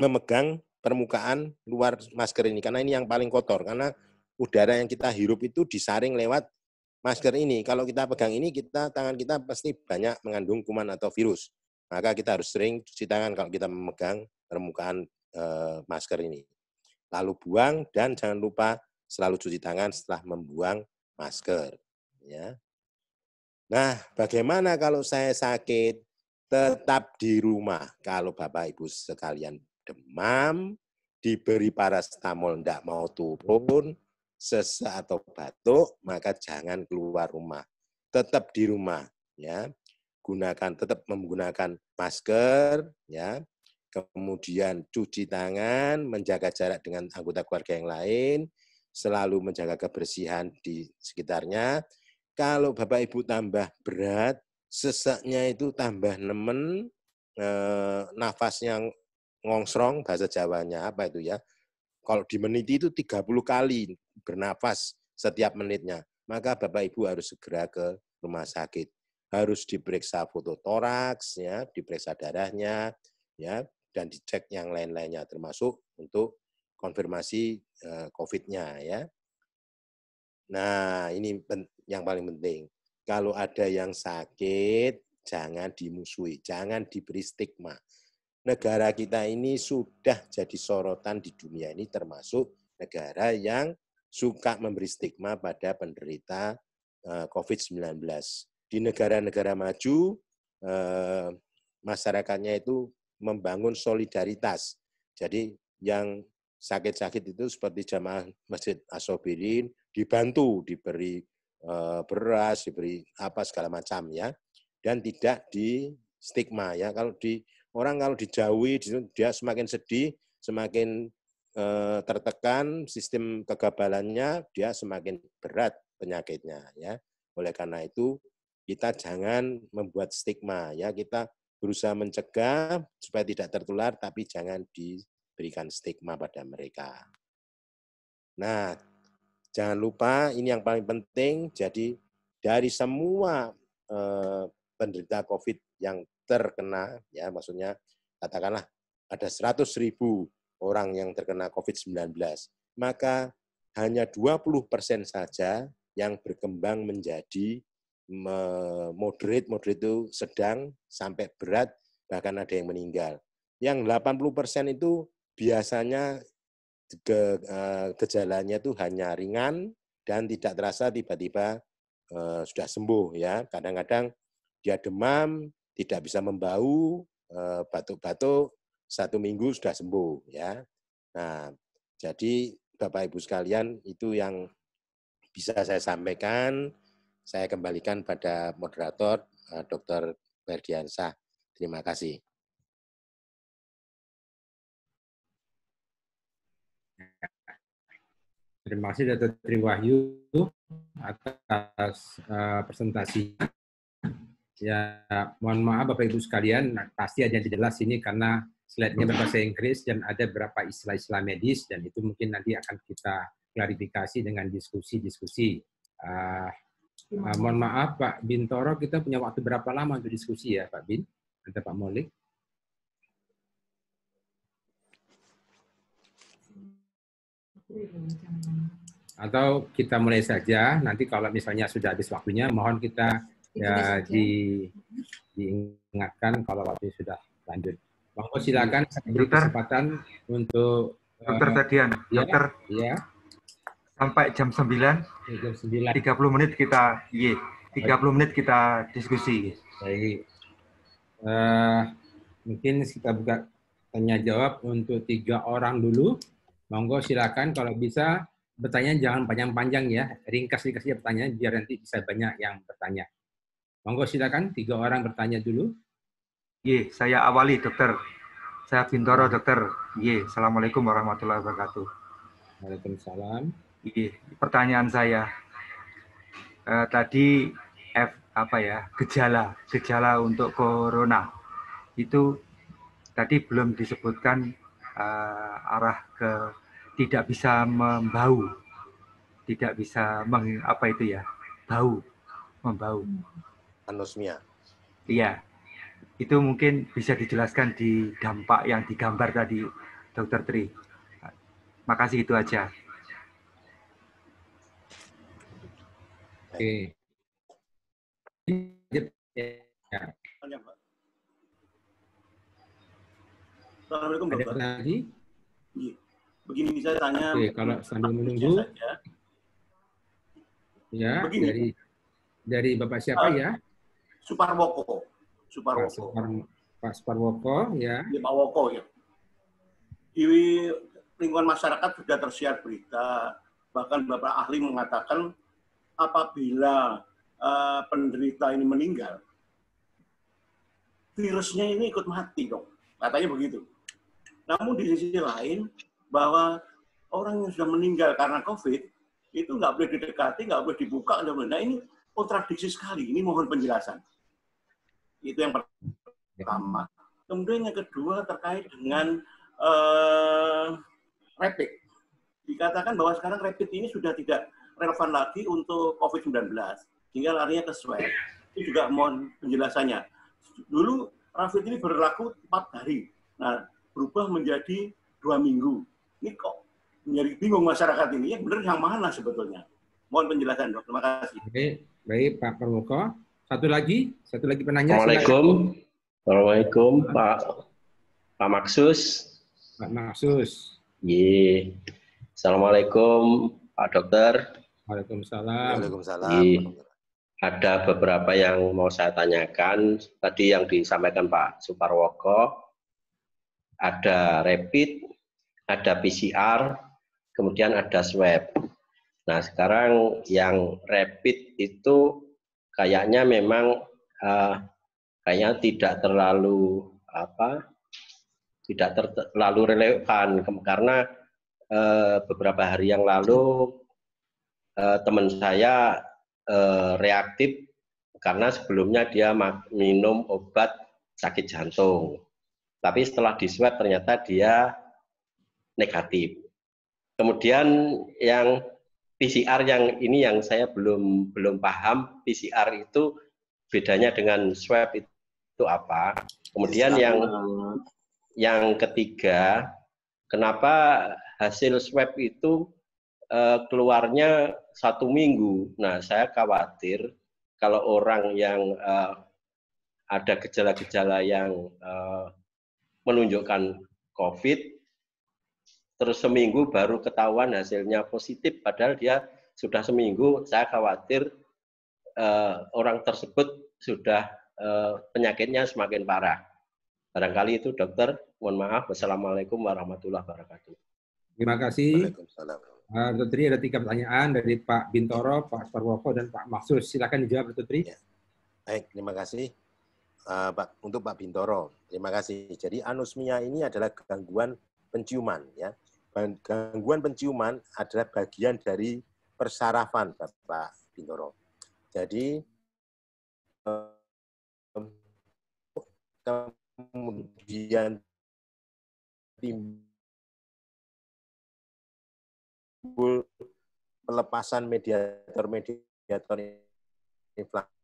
memegang permukaan luar masker ini karena ini yang paling kotor karena udara yang kita hirup itu disaring lewat masker ini. Kalau kita pegang ini kita tangan kita pasti banyak mengandung kuman atau virus. Maka kita harus sering cuci tangan kalau kita memegang permukaan e, masker ini. Lalu buang dan jangan lupa selalu cuci tangan setelah membuang masker. Ya. Nah, bagaimana kalau saya sakit? Tetap di rumah. Kalau Bapak Ibu sekalian demam, diberi paracetamol tidak mau turun, sesak atau batuk, maka jangan keluar rumah. Tetap di rumah. Ya. Gunakan tetap menggunakan masker, ya, kemudian cuci tangan, menjaga jarak dengan anggota keluarga yang lain, selalu menjaga kebersihan di sekitarnya. Kalau Bapak Ibu tambah berat, sesaknya itu tambah nemen, e, nafasnya ngongsrong, bahasa Jawanya apa itu ya. Kalau di menit itu 30 kali bernafas setiap menitnya. Maka Bapak Ibu harus segera ke rumah sakit. Harus diperiksa toraks, ya, diperiksa darahnya, ya, dan dicek yang lain-lainnya termasuk untuk konfirmasi eh, COVID-nya ya. Nah, ini yang paling penting. Kalau ada yang sakit, jangan dimusuhi, jangan diberi stigma. Negara kita ini sudah jadi sorotan di dunia ini termasuk negara yang suka memberi stigma pada penderita eh, COVID-19. Di negara-negara maju, eh, masyarakatnya itu membangun solidaritas. Jadi yang sakit-sakit itu seperti jamaah Masjid Asobirin dibantu, diberi eh, beras, diberi apa segala macam ya, dan tidak di stigma ya. Kalau di orang kalau dijauhi dia semakin sedih, semakin eh, tertekan sistem kegabalannya, dia semakin berat penyakitnya ya. Oleh karena itu kita jangan membuat stigma ya, kita berusaha mencegah supaya tidak tertular tapi jangan di berikan stigma pada mereka. Nah, jangan lupa ini yang paling penting. Jadi dari semua eh, penderita COVID yang terkena, ya maksudnya katakanlah ada 100 ribu orang yang terkena COVID-19, maka hanya 20 persen saja yang berkembang menjadi moderate, moderate itu sedang sampai berat, bahkan ada yang meninggal. Yang 80 persen itu biasanya ke, eh, gejalanya itu hanya ringan dan tidak terasa tiba-tiba uh, sudah sembuh ya. Kadang-kadang dia demam, tidak bisa membau, batuk eh, batuk-batuk, satu minggu sudah sembuh ya. Nah, jadi Bapak Ibu sekalian itu yang bisa saya sampaikan. Saya kembalikan pada moderator Dr. Berdiansah. Terima kasih. Terima kasih Dato Tri Wahyu atas uh, eh, presentasi. Ya, mohon maaf Bapak Ibu sekalian, pasti ada yang jelas ini karena slide-nya berbahasa Inggris dan ada beberapa istilah-istilah medis dan itu mungkin nanti akan kita klarifikasi dengan diskusi-diskusi. Uh, uh, mohon maaf Pak Bintoro, kita punya waktu berapa lama untuk diskusi ya Pak Bin? Atau Pak Molik? Atau kita mulai saja. Nanti kalau misalnya sudah habis waktunya, mohon kita ya, di, diingatkan kalau waktu sudah lanjut. Monggo silakan beri kesempatan untuk Dokter uh, ya, Dokter. Ya. Sampai jam 9. Ya, jam 9. 30 menit kita ye, iya. 30 menit kita diskusi. Baik. Uh, mungkin kita buka tanya jawab untuk tiga orang dulu. Monggo silakan kalau bisa bertanya jangan panjang-panjang ya, ringkas-ringkas aja pertanyaan biar nanti bisa banyak yang bertanya. Monggo silakan tiga orang bertanya dulu. Ye, saya awali dokter. Saya Bintoro dokter. Ye, assalamualaikum warahmatullahi wabarakatuh. Waalaikumsalam. Ye, pertanyaan saya eh, tadi F apa ya gejala gejala untuk corona itu tadi belum disebutkan uh, arah ke tidak bisa membau, tidak bisa meng, apa itu ya bau, membau. Anosmia. Iya, itu mungkin bisa dijelaskan di dampak yang digambar tadi, Dokter Tri. Makasih itu aja. Oke. Okay. Assalamualaikum Ada pertanyaan Lagi? Iya. Begini bisa tanya. Oke, kalau sambil menunggu. Saja. Ya, Begini. dari dari Bapak siapa uh, ya? Suparwoko. Suparwoko. Pak, Supar, Pak Suparwoko ya. Ya Pak Woko ya. Di lingkungan masyarakat sudah tersiar berita bahkan Bapak ahli mengatakan apabila uh, penderita ini meninggal virusnya ini ikut mati dong. Katanya begitu. Namun di sisi lain, bahwa orang yang sudah meninggal karena COVID, itu nggak boleh didekati, nggak boleh dibuka. dan boleh. Nah ini kontradiksi sekali, ini mohon penjelasan. Itu yang pertama. Kemudian yang kedua terkait dengan uh, rapid. Dikatakan bahwa sekarang rapid ini sudah tidak relevan lagi untuk COVID-19, sehingga larinya ke swab. Itu juga mohon penjelasannya. Dulu rapid ini berlaku empat hari. Nah, berubah menjadi dua minggu. Ini kok menjadi bingung masyarakat ini. Ya benar yang mana sebetulnya? Mohon penjelasan dok. Terima kasih. Baik, baik Pak Pramuko. Satu lagi, satu lagi penanya. Assalamualaikum. Assalamualaikum Pak Pak Maksus. Pak Maksus. Ye. Assalamualaikum Pak Dokter. Waalaikumsalam. Waalaikumsalam. Ye. Ada beberapa yang mau saya tanyakan. Tadi yang disampaikan Pak Suparwoko ada rapid, ada PCR, kemudian ada swab. Nah, sekarang yang rapid itu kayaknya memang uh, kayaknya tidak terlalu apa tidak terlalu relevan karena uh, beberapa hari yang lalu uh, teman saya uh, reaktif karena sebelumnya dia minum obat sakit jantung. Tapi setelah di swab ternyata dia negatif. Kemudian yang PCR yang ini yang saya belum belum paham PCR itu bedanya dengan swab itu, apa? Kemudian yang yang ketiga, kenapa hasil swab itu eh, keluarnya satu minggu? Nah, saya khawatir kalau orang yang eh, ada gejala-gejala yang eh, menunjukkan COVID, terus seminggu baru ketahuan hasilnya positif, padahal dia sudah seminggu, saya khawatir eh, orang tersebut sudah eh, penyakitnya semakin parah. Barangkali itu dokter, mohon maaf. Wassalamualaikum warahmatullahi wabarakatuh. Terima kasih. Uh, eh, Tutri ada tiga pertanyaan dari Pak Bintoro, Pak Sparwoko, dan Pak Maksud Silakan dijawab, Tutri. Ya. Baik, terima kasih. Eh, untuk Pak Bintoro. Terima kasih. Jadi anosmia ini adalah gangguan penciuman ya. Gangguan penciuman adalah bagian dari persarafan Bapak Bintoro. Jadi kemudian timbul pelepasan mediator-mediator inflasi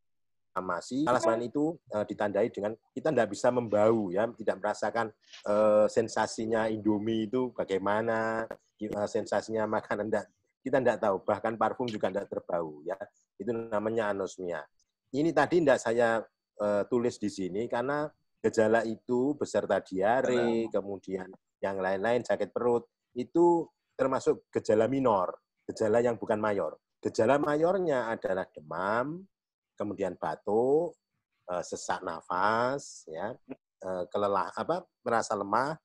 inflamasi. Alasan itu uh, ditandai dengan kita tidak bisa membau ya, tidak merasakan uh, sensasinya Indomie itu bagaimana, uh, sensasinya makanan enggak kita tidak tahu, bahkan parfum juga tidak terbau ya. Itu namanya anosmia. Ini tadi tidak saya uh, tulis di sini karena gejala itu beserta diare, kemudian yang lain-lain sakit perut itu termasuk gejala minor, gejala yang bukan mayor. Gejala mayornya adalah demam, kemudian batuk, eh, sesak nafas, ya, eh, kelelah apa merasa lemah,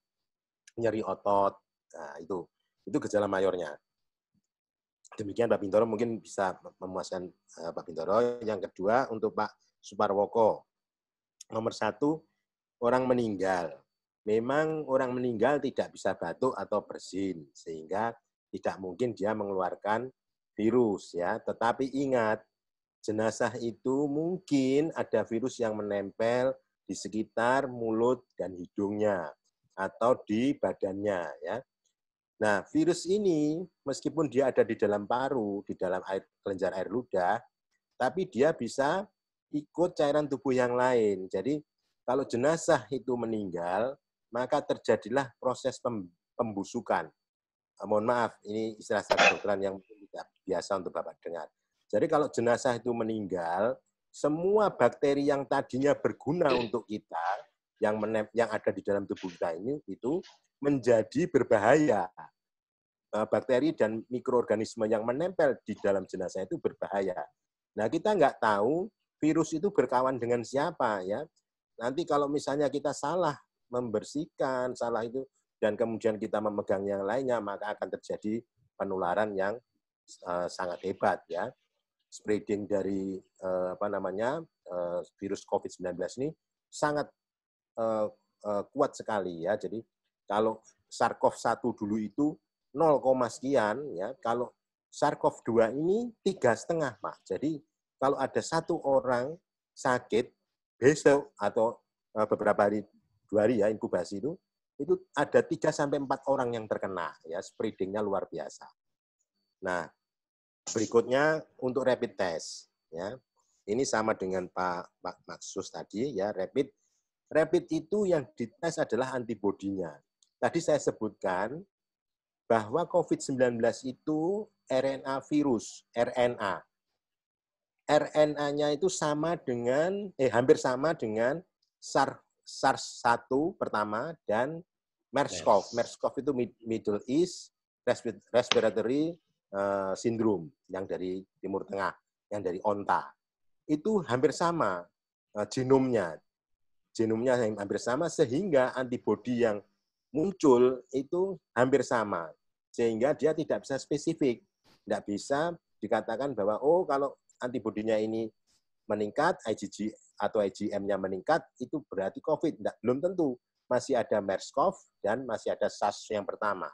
nyeri otot, nah, itu itu gejala mayornya. Demikian Pak Bintoro mungkin bisa memuaskan Pak eh, Bintoro. Yang kedua untuk Pak Suparwoko. Nomor satu, orang meninggal. Memang orang meninggal tidak bisa batuk atau bersin, sehingga tidak mungkin dia mengeluarkan virus ya. Tetapi ingat, jenazah itu mungkin ada virus yang menempel di sekitar mulut dan hidungnya atau di badannya ya. Nah, virus ini meskipun dia ada di dalam paru, di dalam air kelenjar air ludah, tapi dia bisa ikut cairan tubuh yang lain. Jadi kalau jenazah itu meninggal, maka terjadilah proses pembusukan. Mohon maaf, ini istilah sederhana yang tidak biasa untuk Bapak dengar jadi kalau jenazah itu meninggal, semua bakteri yang tadinya berguna untuk kita yang menem, yang ada di dalam tubuh kita ini itu menjadi berbahaya. Eh, bakteri dan mikroorganisme yang menempel di dalam jenazah itu berbahaya. Nah, kita nggak tahu virus itu berkawan dengan siapa ya. Nanti kalau misalnya kita salah membersihkan, salah itu dan kemudian kita memegang yang lainnya, maka akan terjadi penularan yang uh, sangat hebat ya spreading dari uh, apa namanya uh, virus COVID-19 ini sangat uh, uh, kuat sekali ya. Jadi kalau SARS-CoV-1 dulu itu 0, sekian ya. Kalau SARS-CoV-2 ini tiga setengah, Pak. Jadi kalau ada satu orang sakit besok atau uh, beberapa hari dua hari ya inkubasi itu itu ada 3 sampai 4 orang yang terkena ya spreadingnya luar biasa. Nah, Berikutnya untuk rapid test, ya. Ini sama dengan Pak, Pak Maksus tadi ya, rapid rapid itu yang dites adalah antibodinya. Tadi saya sebutkan bahwa COVID-19 itu RNA virus, RNA. RNA-nya itu sama dengan eh hampir sama dengan SARS-1 Sars pertama dan MERS-CoV. MERS-CoV itu Middle East Respiratory Eh, sindrom yang dari Timur Tengah, yang dari onta. Itu hampir sama eh, genomnya. Genomnya hampir sama sehingga antibodi yang muncul itu hampir sama. Sehingga dia tidak bisa spesifik. Tidak bisa dikatakan bahwa oh kalau antibodinya ini meningkat, IgG atau IgM-nya meningkat, itu berarti COVID. Tidak, belum tentu. Masih ada MERS-CoV dan masih ada SARS yang pertama.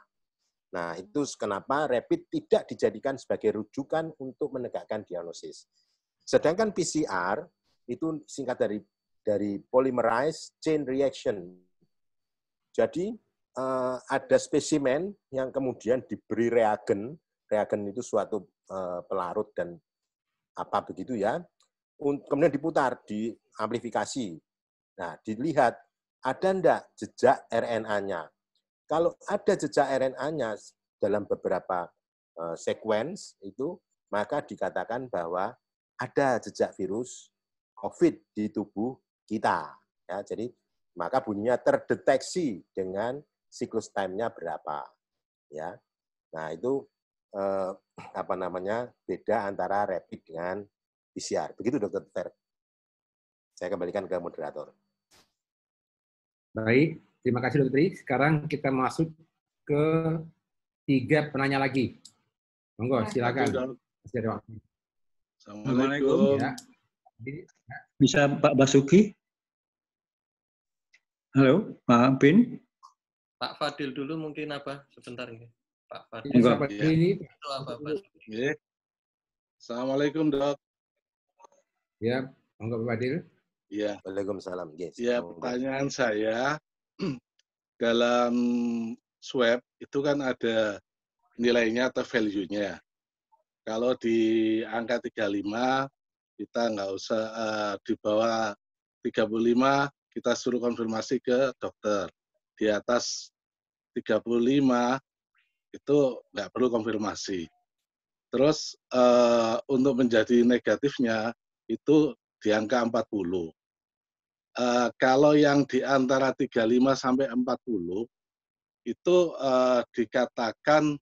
Nah, itu kenapa rapid tidak dijadikan sebagai rujukan untuk menegakkan diagnosis. Sedangkan PCR itu singkat dari dari polymerase chain reaction. Jadi uh, ada spesimen yang kemudian diberi reagen, reagen itu suatu uh, pelarut dan apa begitu ya. Kemudian diputar, diamplifikasi. Nah, dilihat ada enggak jejak RNA-nya kalau ada jejak RNA-nya dalam beberapa eh, sequence itu, maka dikatakan bahwa ada jejak virus COVID di tubuh kita. Ya, jadi maka bunyinya terdeteksi dengan siklus time-nya berapa. Ya, nah itu eh, apa namanya beda antara rapid dengan PCR. Begitu dokter Ter. Saya kembalikan ke moderator. Baik, Terima kasih dokter Sekarang kita masuk ke tiga penanya lagi. Monggo, nah, silakan. Assalamualaikum. Ya. Bisa Pak Basuki? Halo, Pak Pin. Pak Fadil dulu mungkin apa sebentar ya. Pak Fadil. Enggak. Fadil iya. Ini. Assalamualaikum dok. Ya, monggo Pak Fadil. Ya. Waalaikumsalam. Yes. Ya, pertanyaan saya dalam swab itu kan ada nilainya atau value-nya. Kalau di angka 35, kita nggak usah uh, di bawah 35, kita suruh konfirmasi ke dokter. Di atas 35, itu nggak perlu konfirmasi. Terus uh, untuk menjadi negatifnya, itu di angka 40. Eh, kalau yang di antara 35 sampai 40 itu uh, dikatakan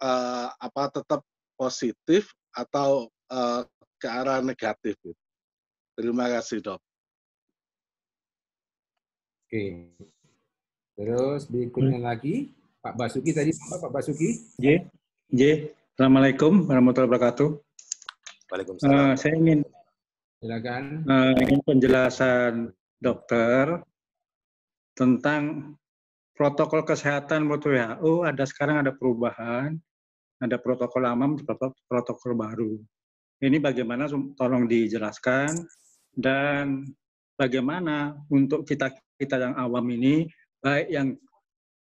uh, apa tetap positif atau uh, ke arah negatif. Gitu. Terima kasih, Dok. Oke. Terus berikutnya hmm. lagi Pak Basuki tadi apa Pak Basuki? J. J. Assalamualaikum warahmatullahi wabarakatuh. Waalaikumsalam. Uh, saya ingin Silakan. Eh, ini penjelasan dokter tentang protokol kesehatan menurut WHO ada sekarang ada perubahan, ada protokol lama, protokol baru. Ini bagaimana tolong dijelaskan dan bagaimana untuk kita kita yang awam ini baik yang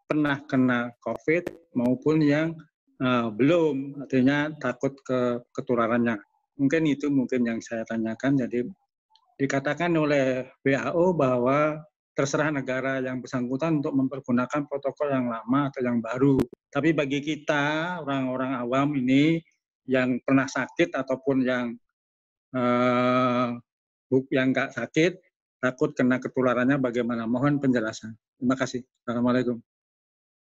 pernah kena COVID maupun yang uh, belum artinya takut ke keturarannya Mungkin itu mungkin yang saya tanyakan. Jadi dikatakan oleh WHO bahwa terserah negara yang bersangkutan untuk mempergunakan protokol yang lama atau yang baru. Tapi bagi kita orang-orang awam ini yang pernah sakit ataupun yang eh, yang nggak sakit takut kena ketularannya bagaimana? Mohon penjelasan. Terima kasih. Assalamualaikum.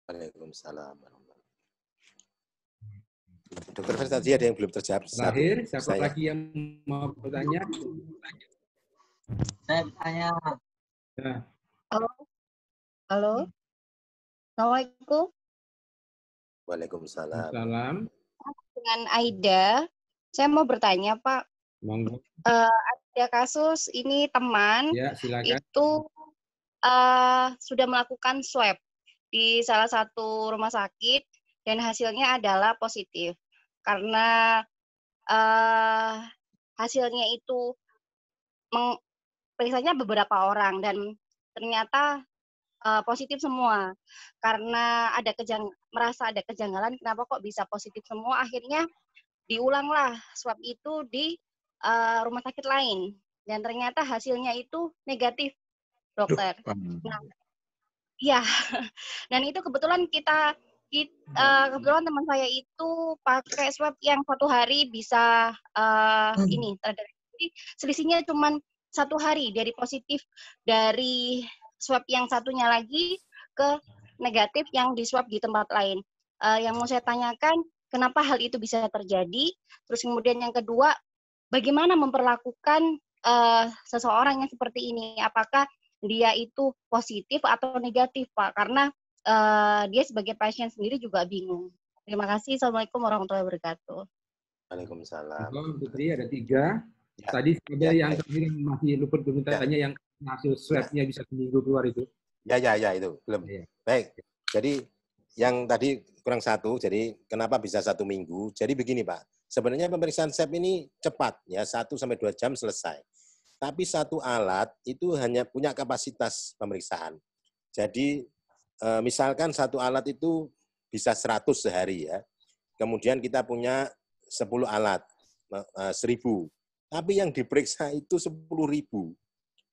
Waalaikumsalam. Dokter Fer tadi ada yang belum terjawab. Terakhir, siapa saya. lagi yang mau bertanya? Saya bertanya. Nah. Ya. Halo. Halo. Assalamualaikum. Waalaikumsalam. Salam. Dengan Aida, saya mau bertanya Pak. Monggo. Uh, ada kasus ini teman ya, silakan. itu uh, sudah melakukan swab di salah satu rumah sakit dan hasilnya adalah positif karena uh, hasilnya itu periksanya beberapa orang dan ternyata uh, positif semua karena ada kejang merasa ada kejanggalan kenapa kok bisa positif semua akhirnya diulanglah swab itu di uh, rumah sakit lain dan ternyata hasilnya itu negatif dokter Duh, nah, ya dan itu kebetulan kita it, uh, kebetulan teman saya itu pakai swab yang satu hari bisa uh, hmm. ini terdeteksi selisihnya cuma satu hari dari positif dari swab yang satunya lagi ke negatif yang di swab di tempat lain. Uh, yang mau saya tanyakan kenapa hal itu bisa terjadi? Terus kemudian yang kedua bagaimana memperlakukan uh, seseorang yang seperti ini? Apakah dia itu positif atau negatif, Pak? Karena Eh, dia sebagai pasien sendiri juga bingung. Terima kasih. Assalamualaikum warahmatullahi wabarakatuh. Waalaikumsalam. Putri ada tiga. Ya. Tadi ada ya, yang ya. masih luput diminta ya. tanya yang hasil ya. swabnya ya. bisa seminggu keluar itu. Ya, ya, ya itu belum. Ya. Baik. Jadi yang tadi kurang satu, jadi kenapa bisa satu minggu? Jadi begini Pak, sebenarnya pemeriksaan swab ini cepat ya, satu sampai dua jam selesai. Tapi satu alat itu hanya punya kapasitas pemeriksaan. Jadi Eh, misalkan satu alat itu bisa 100 sehari ya. Kemudian kita punya 10 alat, eh, seribu, 1000. Tapi yang diperiksa itu 10.000.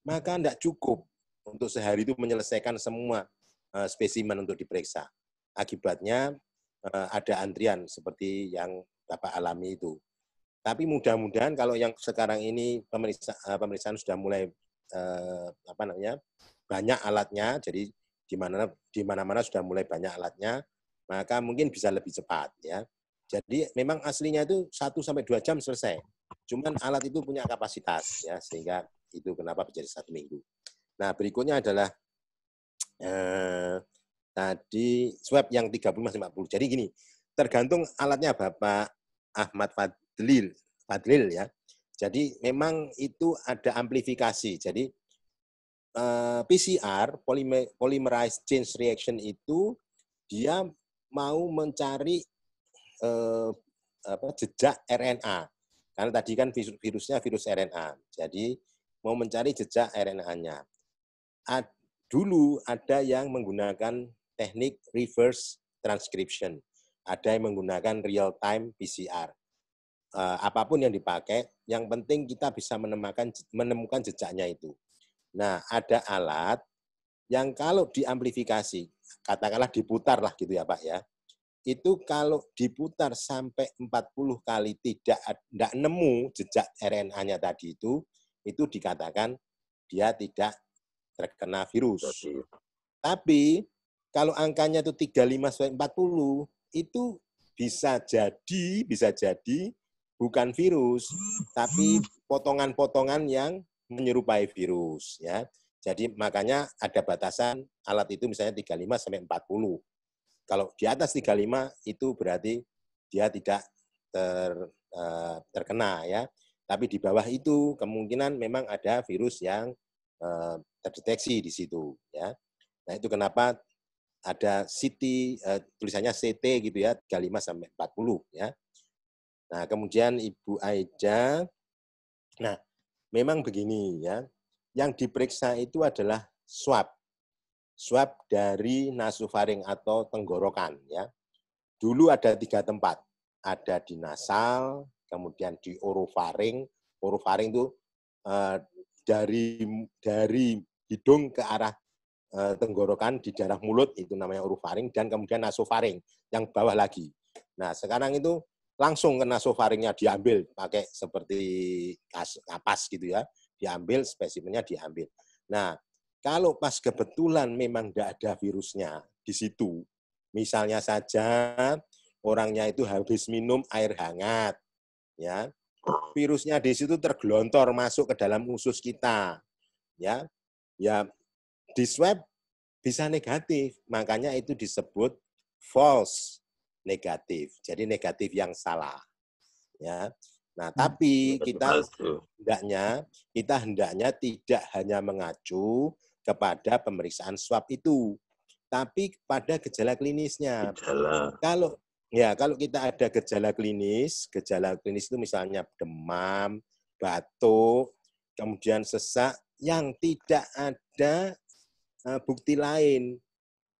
Maka tidak cukup untuk sehari itu menyelesaikan semua eh, spesimen untuk diperiksa. Akibatnya ada antrian seperti yang Bapak alami itu. Tapi mudah-mudahan kalau yang sekarang ini pemeriksa, pemeriksaan sudah mulai apa namanya banyak alatnya, jadi di mana di mana-mana sudah mulai banyak alatnya, maka mungkin bisa lebih cepat ya. Jadi memang aslinya itu satu sampai dua jam selesai. Cuman alat itu punya kapasitas ya sehingga itu kenapa menjadi satu minggu. Nah, berikutnya adalah eh, tadi swab yang 30 sampai 40. Jadi gini, tergantung alatnya Bapak Ahmad Fadlil, Fadlil ya. Jadi memang itu ada amplifikasi. Jadi Eh, PCR polymerase chain reaction itu dia mau mencari uh, apa, jejak RNA karena tadi kan virusnya virus RNA jadi mau mencari jejak RNA-nya. dulu ada yang menggunakan teknik reverse transcription, ada yang menggunakan real time PCR. Uh, eh, apapun yang dipakai, yang penting kita bisa menemukan menemukan jejaknya itu. Nah, ada alat yang kalau diamplifikasi, katakanlah diputar lah gitu ya Pak ya, itu kalau diputar sampai 40 kali tidak, tidak nemu jejak RNA-nya tadi itu, itu dikatakan dia tidak terkena virus. Tapi kalau angkanya itu 35 sampai 40, itu bisa jadi, bisa jadi bukan virus, tapi potongan-potongan yang menyerupai virus ya. Jadi makanya ada batasan alat itu misalnya 35 sampai 40. Kalau di atas 35 itu berarti dia tidak ter, eh, terkena ya. Tapi di bawah itu kemungkinan memang ada virus yang eh, terdeteksi di situ ya. Nah, itu kenapa ada CT eh, tulisannya CT gitu ya 35 sampai 40 ya. Nah, kemudian Ibu Aida nah memang begini ya, yang diperiksa itu adalah swab. Swab dari nasofaring atau tenggorokan ya. Dulu ada tiga tempat, ada di nasal, kemudian di orofaring. Orofaring itu eh, dari dari hidung ke arah eh, tenggorokan di daerah mulut itu namanya orofaring dan kemudian nasofaring yang bawah lagi. Nah, sekarang itu langsung kena sofaringnya diambil pakai seperti kapas gitu ya diambil spesimennya diambil nah kalau pas kebetulan memang tidak ada virusnya di situ misalnya saja orangnya itu habis minum air hangat ya virusnya di situ tergelontor masuk ke dalam usus kita ya ya di swab bisa negatif makanya itu disebut false negatif. Jadi negatif yang salah. Ya. Nah, hmm, tapi kita hendaknya kita hendaknya tidak hanya mengacu kepada pemeriksaan swab itu, tapi pada gejala klinisnya. Gejala. Kalau ya kalau kita ada gejala klinis, gejala klinis itu misalnya demam, batuk, kemudian sesak yang tidak ada eh, bukti lain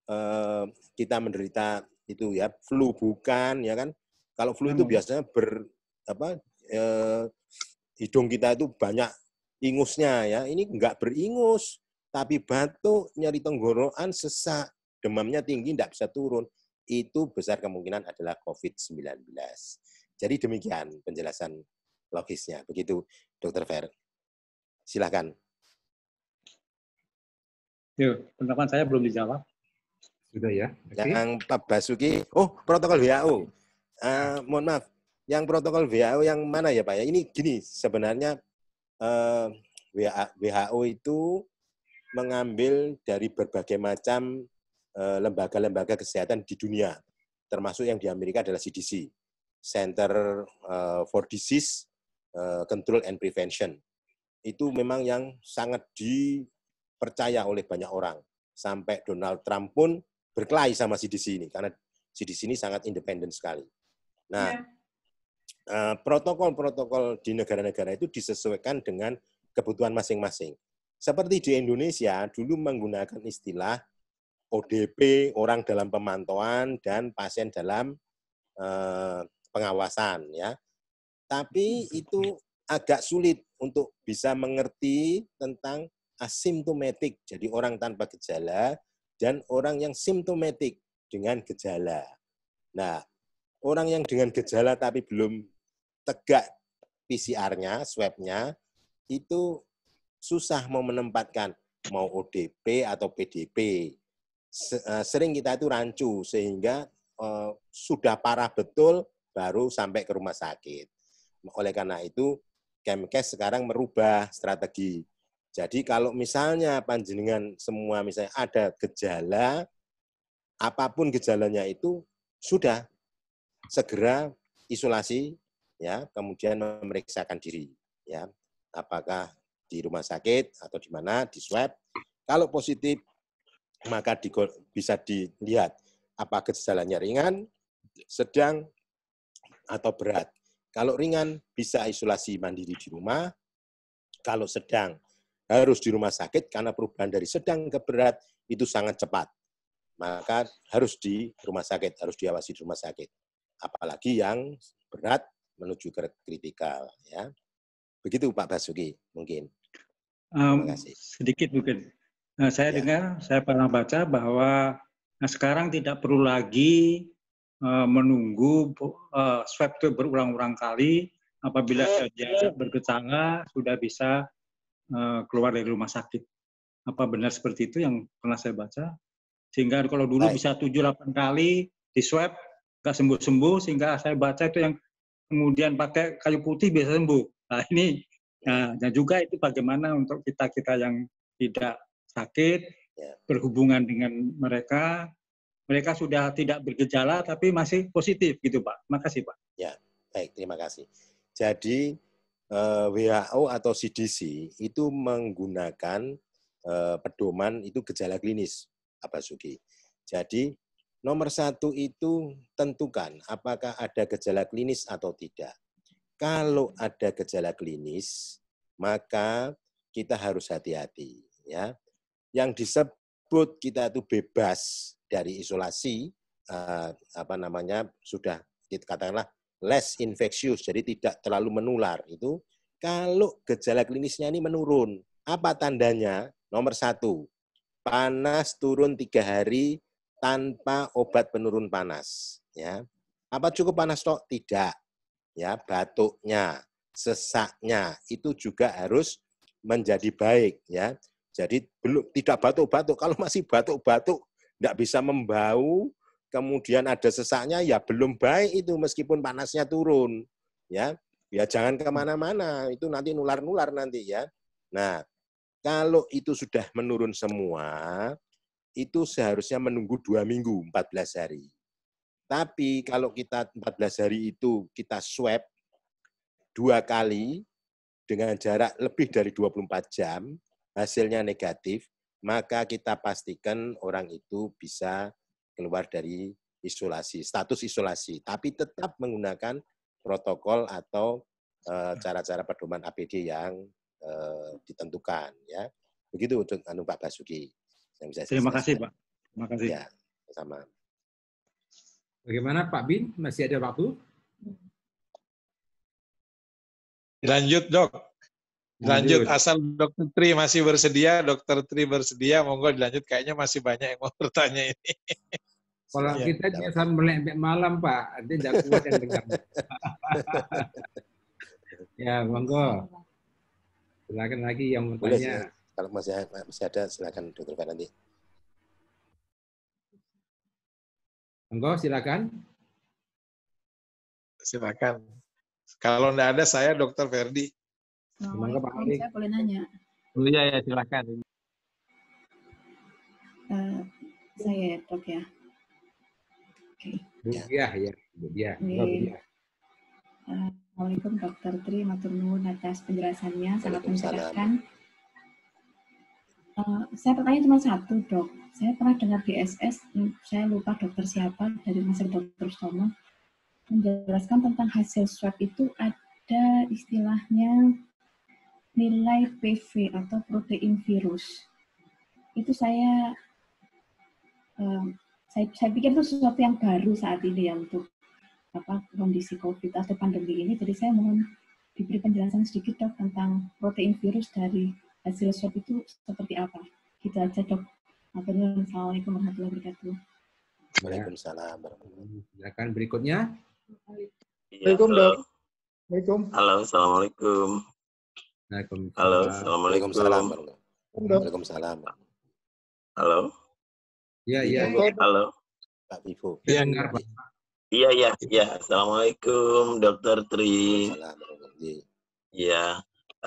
eh, kita menderita itu ya flu bukan ya kan kalau flu itu hmm. biasanya ber apa eh, hidung kita itu banyak ingusnya ya ini enggak beringus tapi batuk nyeri tenggorokan sesak demamnya tinggi tidak bisa turun itu besar kemungkinan adalah COVID-19. Jadi demikian penjelasan logisnya. Begitu, Dokter Fer. Silakan. Yuk, pendapat saya belum dijawab. Sudah ya. Okay. Yang Pak Basuki, oh protokol WHO. Uh, eh, mohon maaf, yang protokol WHO yang mana ya Pak? Ya, ini gini sebenarnya uh, eh, WHO itu mengambil dari berbagai macam eh, lembaga-lembaga uh, kesehatan di dunia, termasuk yang di Amerika adalah CDC, Center for Disease Control and Prevention. Itu memang yang sangat dipercaya oleh banyak orang. Sampai Donald Trump pun berkelahi sama CDC ini karena CDC ini sangat independen sekali. Nah, protokol iya. eh, protokol-protokol di negara-negara itu disesuaikan dengan kebutuhan masing-masing. Seperti di Indonesia dulu menggunakan istilah ODP orang dalam pemantauan dan pasien dalam uh, pengawasan ya. Tapi itu agak sulit untuk bisa mengerti tentang asimptomatik. Jadi orang tanpa gejala dan orang yang simptomatik dengan gejala. Nah, orang yang dengan gejala tapi belum tegak PCR-nya, swab-nya, itu susah mau menempatkan mau ODP atau PDP. Eh, sering kita itu rancu sehingga eh, sudah parah betul baru sampai ke rumah sakit. Oleh karena itu, Kemkes sekarang merubah strategi. Jadi kalau misalnya panjenengan semua misalnya ada gejala, apapun gejalanya itu sudah segera isolasi ya, kemudian memeriksakan diri ya. Apakah di rumah sakit atau di mana di swab. Kalau positif maka di, bisa dilihat apa gejalanya ringan, sedang atau berat. Kalau ringan bisa isolasi mandiri di rumah, kalau sedang harus di rumah sakit karena perubahan dari sedang ke berat itu sangat cepat. Maka harus di rumah sakit, harus diawasi di rumah sakit. Apalagi yang berat menuju ke kritikal. Ya. Begitu Pak Basuki mungkin. Terima kasih. Sedikit mungkin. Nah, saya ya. dengar, saya pernah baca bahwa nah sekarang tidak perlu lagi uh, menunggu uh, swab itu berulang-ulang kali. Apabila saja bergejala sudah bisa Eh, keluar dari rumah sakit. Apa benar seperti itu yang pernah saya baca? Sehingga kalau dulu Baik. bisa 7-8 kali di swab, nggak sembuh-sembuh, sehingga saya baca itu yang kemudian pakai kayu putih bisa sembuh. Nah ini, nah, dan juga itu bagaimana untuk kita-kita yang tidak sakit, ya. berhubungan dengan mereka, mereka sudah tidak bergejala tapi masih positif gitu Pak. Makasih Pak. Ya, baik terima kasih. Jadi Eh, WHO atau CDC itu menggunakan eh, pedoman itu gejala klinis, Pak Basuki. Jadi nomor satu itu tentukan apakah ada gejala klinis atau tidak. Kalau ada gejala klinis, maka kita harus hati-hati. Ya, yang disebut kita itu bebas dari isolasi, eh, apa namanya sudah katakanlah less infectious, jadi tidak terlalu menular itu kalau gejala klinisnya ini menurun. Apa tandanya? Nomor satu, panas turun tiga hari tanpa obat penurun panas. Ya, apa cukup panas toh? Tidak. Ya, batuknya, sesaknya itu juga harus menjadi baik. Ya, jadi belum tidak batuk-batuk. Kalau masih batuk-batuk, tidak bisa membau, kemudian ada sesaknya ya belum baik itu meskipun panasnya turun ya ya jangan kemana-mana itu nanti nular-nular nanti ya nah kalau itu sudah menurun semua itu seharusnya menunggu dua minggu 14 hari tapi kalau kita 14 hari itu kita swab dua kali dengan jarak lebih dari 24 jam hasilnya negatif maka kita pastikan orang itu bisa keluar dari isolasi, status isolasi, tapi tetap menggunakan protokol atau eh, cara-cara pedoman APD yang eh, ditentukan ya. Begitu untuk anu Pak Basuki. Yang bisa Terima kasih Pak. Terima kasih. Ya, sama. Bagaimana Pak Bin? Masih ada waktu? Lanjut dok. Lanjut, Lanjut. asal Dokter Tri masih bersedia, Dokter Tri bersedia, monggo dilanjut. Kayaknya masih banyak yang mau bertanya ini. Kalau ya, kita dia sampai sampai malam Pak, nanti tidak kuat yang dengar. ya, monggo. Silakan lagi yang bertanya. kalau masih masih ada silakan Dokter nanti. Monggo silakan. Silakan. Kalau tidak ada saya Dokter Ferdi. Monggo Pak Ferdi. Saya boleh nanya. Oh, iya ya silakan. Uh, saya ya dok ya ya, Assalamualaikum Dokter Tri, matur nuwun atas penjelasannya sangat mencerahkan. Uh, saya pertanyaan cuma satu dok. Saya pernah dengar BSS, hmm, saya lupa dokter siapa dari masa Dokter Somo menjelaskan tentang hasil swab itu ada istilahnya nilai PV atau protein virus. Itu saya uh, saya, saya pikir itu sesuatu yang baru saat ini ya untuk apa kondisi COVID atau pandemi ini. Jadi saya mohon diberi penjelasan sedikit dok tentang protein virus dari hasil swab itu seperti apa. Gitu aja dok. Assalamualaikum warahmatullahi wabarakatuh. Waalaikumsalam Silakan berikutnya. Waalaikumsalam dok. Halo, assalamualaikum. Halo, assalamualaikum. Waalaikumsalam. Waalaikumsalam. Halo. Iya, iya. iya halo. Pak Ibu. Iya, Pak. Iya, iya, iya. Assalamualaikum, Dokter Tri. Assalamualaikum. Iya.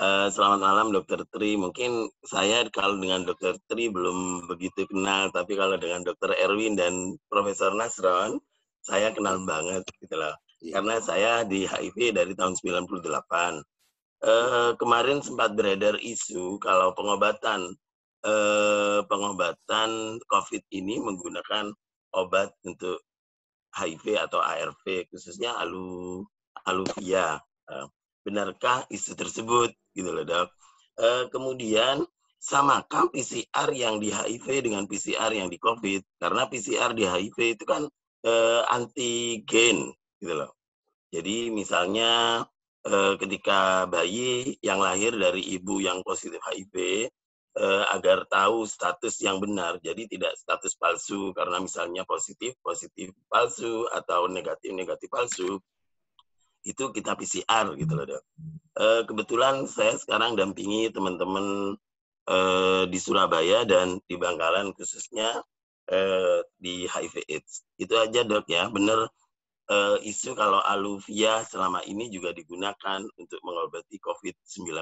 Uh, selamat malam Dokter Tri. Mungkin saya kalau dengan Dokter Tri belum begitu kenal, tapi kalau dengan Dokter Erwin dan Profesor Nasron, saya kenal banget gitu loh. Yeah. Karena saya di HIV dari tahun 98. Uh, eh, kemarin sempat beredar isu kalau pengobatan eh, pengobatan COVID ini menggunakan obat untuk HIV atau ARV khususnya alu aluvia. Eh, benarkah isu tersebut gitu loh dok? Eh, kemudian samakan PCR yang di HIV dengan PCR yang di COVID karena PCR di HIV itu kan eh, antigen gitu loh. Jadi misalnya eh, ketika bayi yang lahir dari ibu yang positif HIV uh, agar tahu status yang benar. Jadi tidak status palsu karena misalnya positif positif palsu atau negatif negatif palsu itu kita PCR gitu loh dok. Eh, kebetulan saya sekarang dampingi teman-teman uh, di Surabaya dan di Bangkalan khususnya uh, di HIV/AIDS. Itu aja dok ya. Benar Uh, isu kalau aluvia selama ini juga digunakan untuk mengobati COVID-19.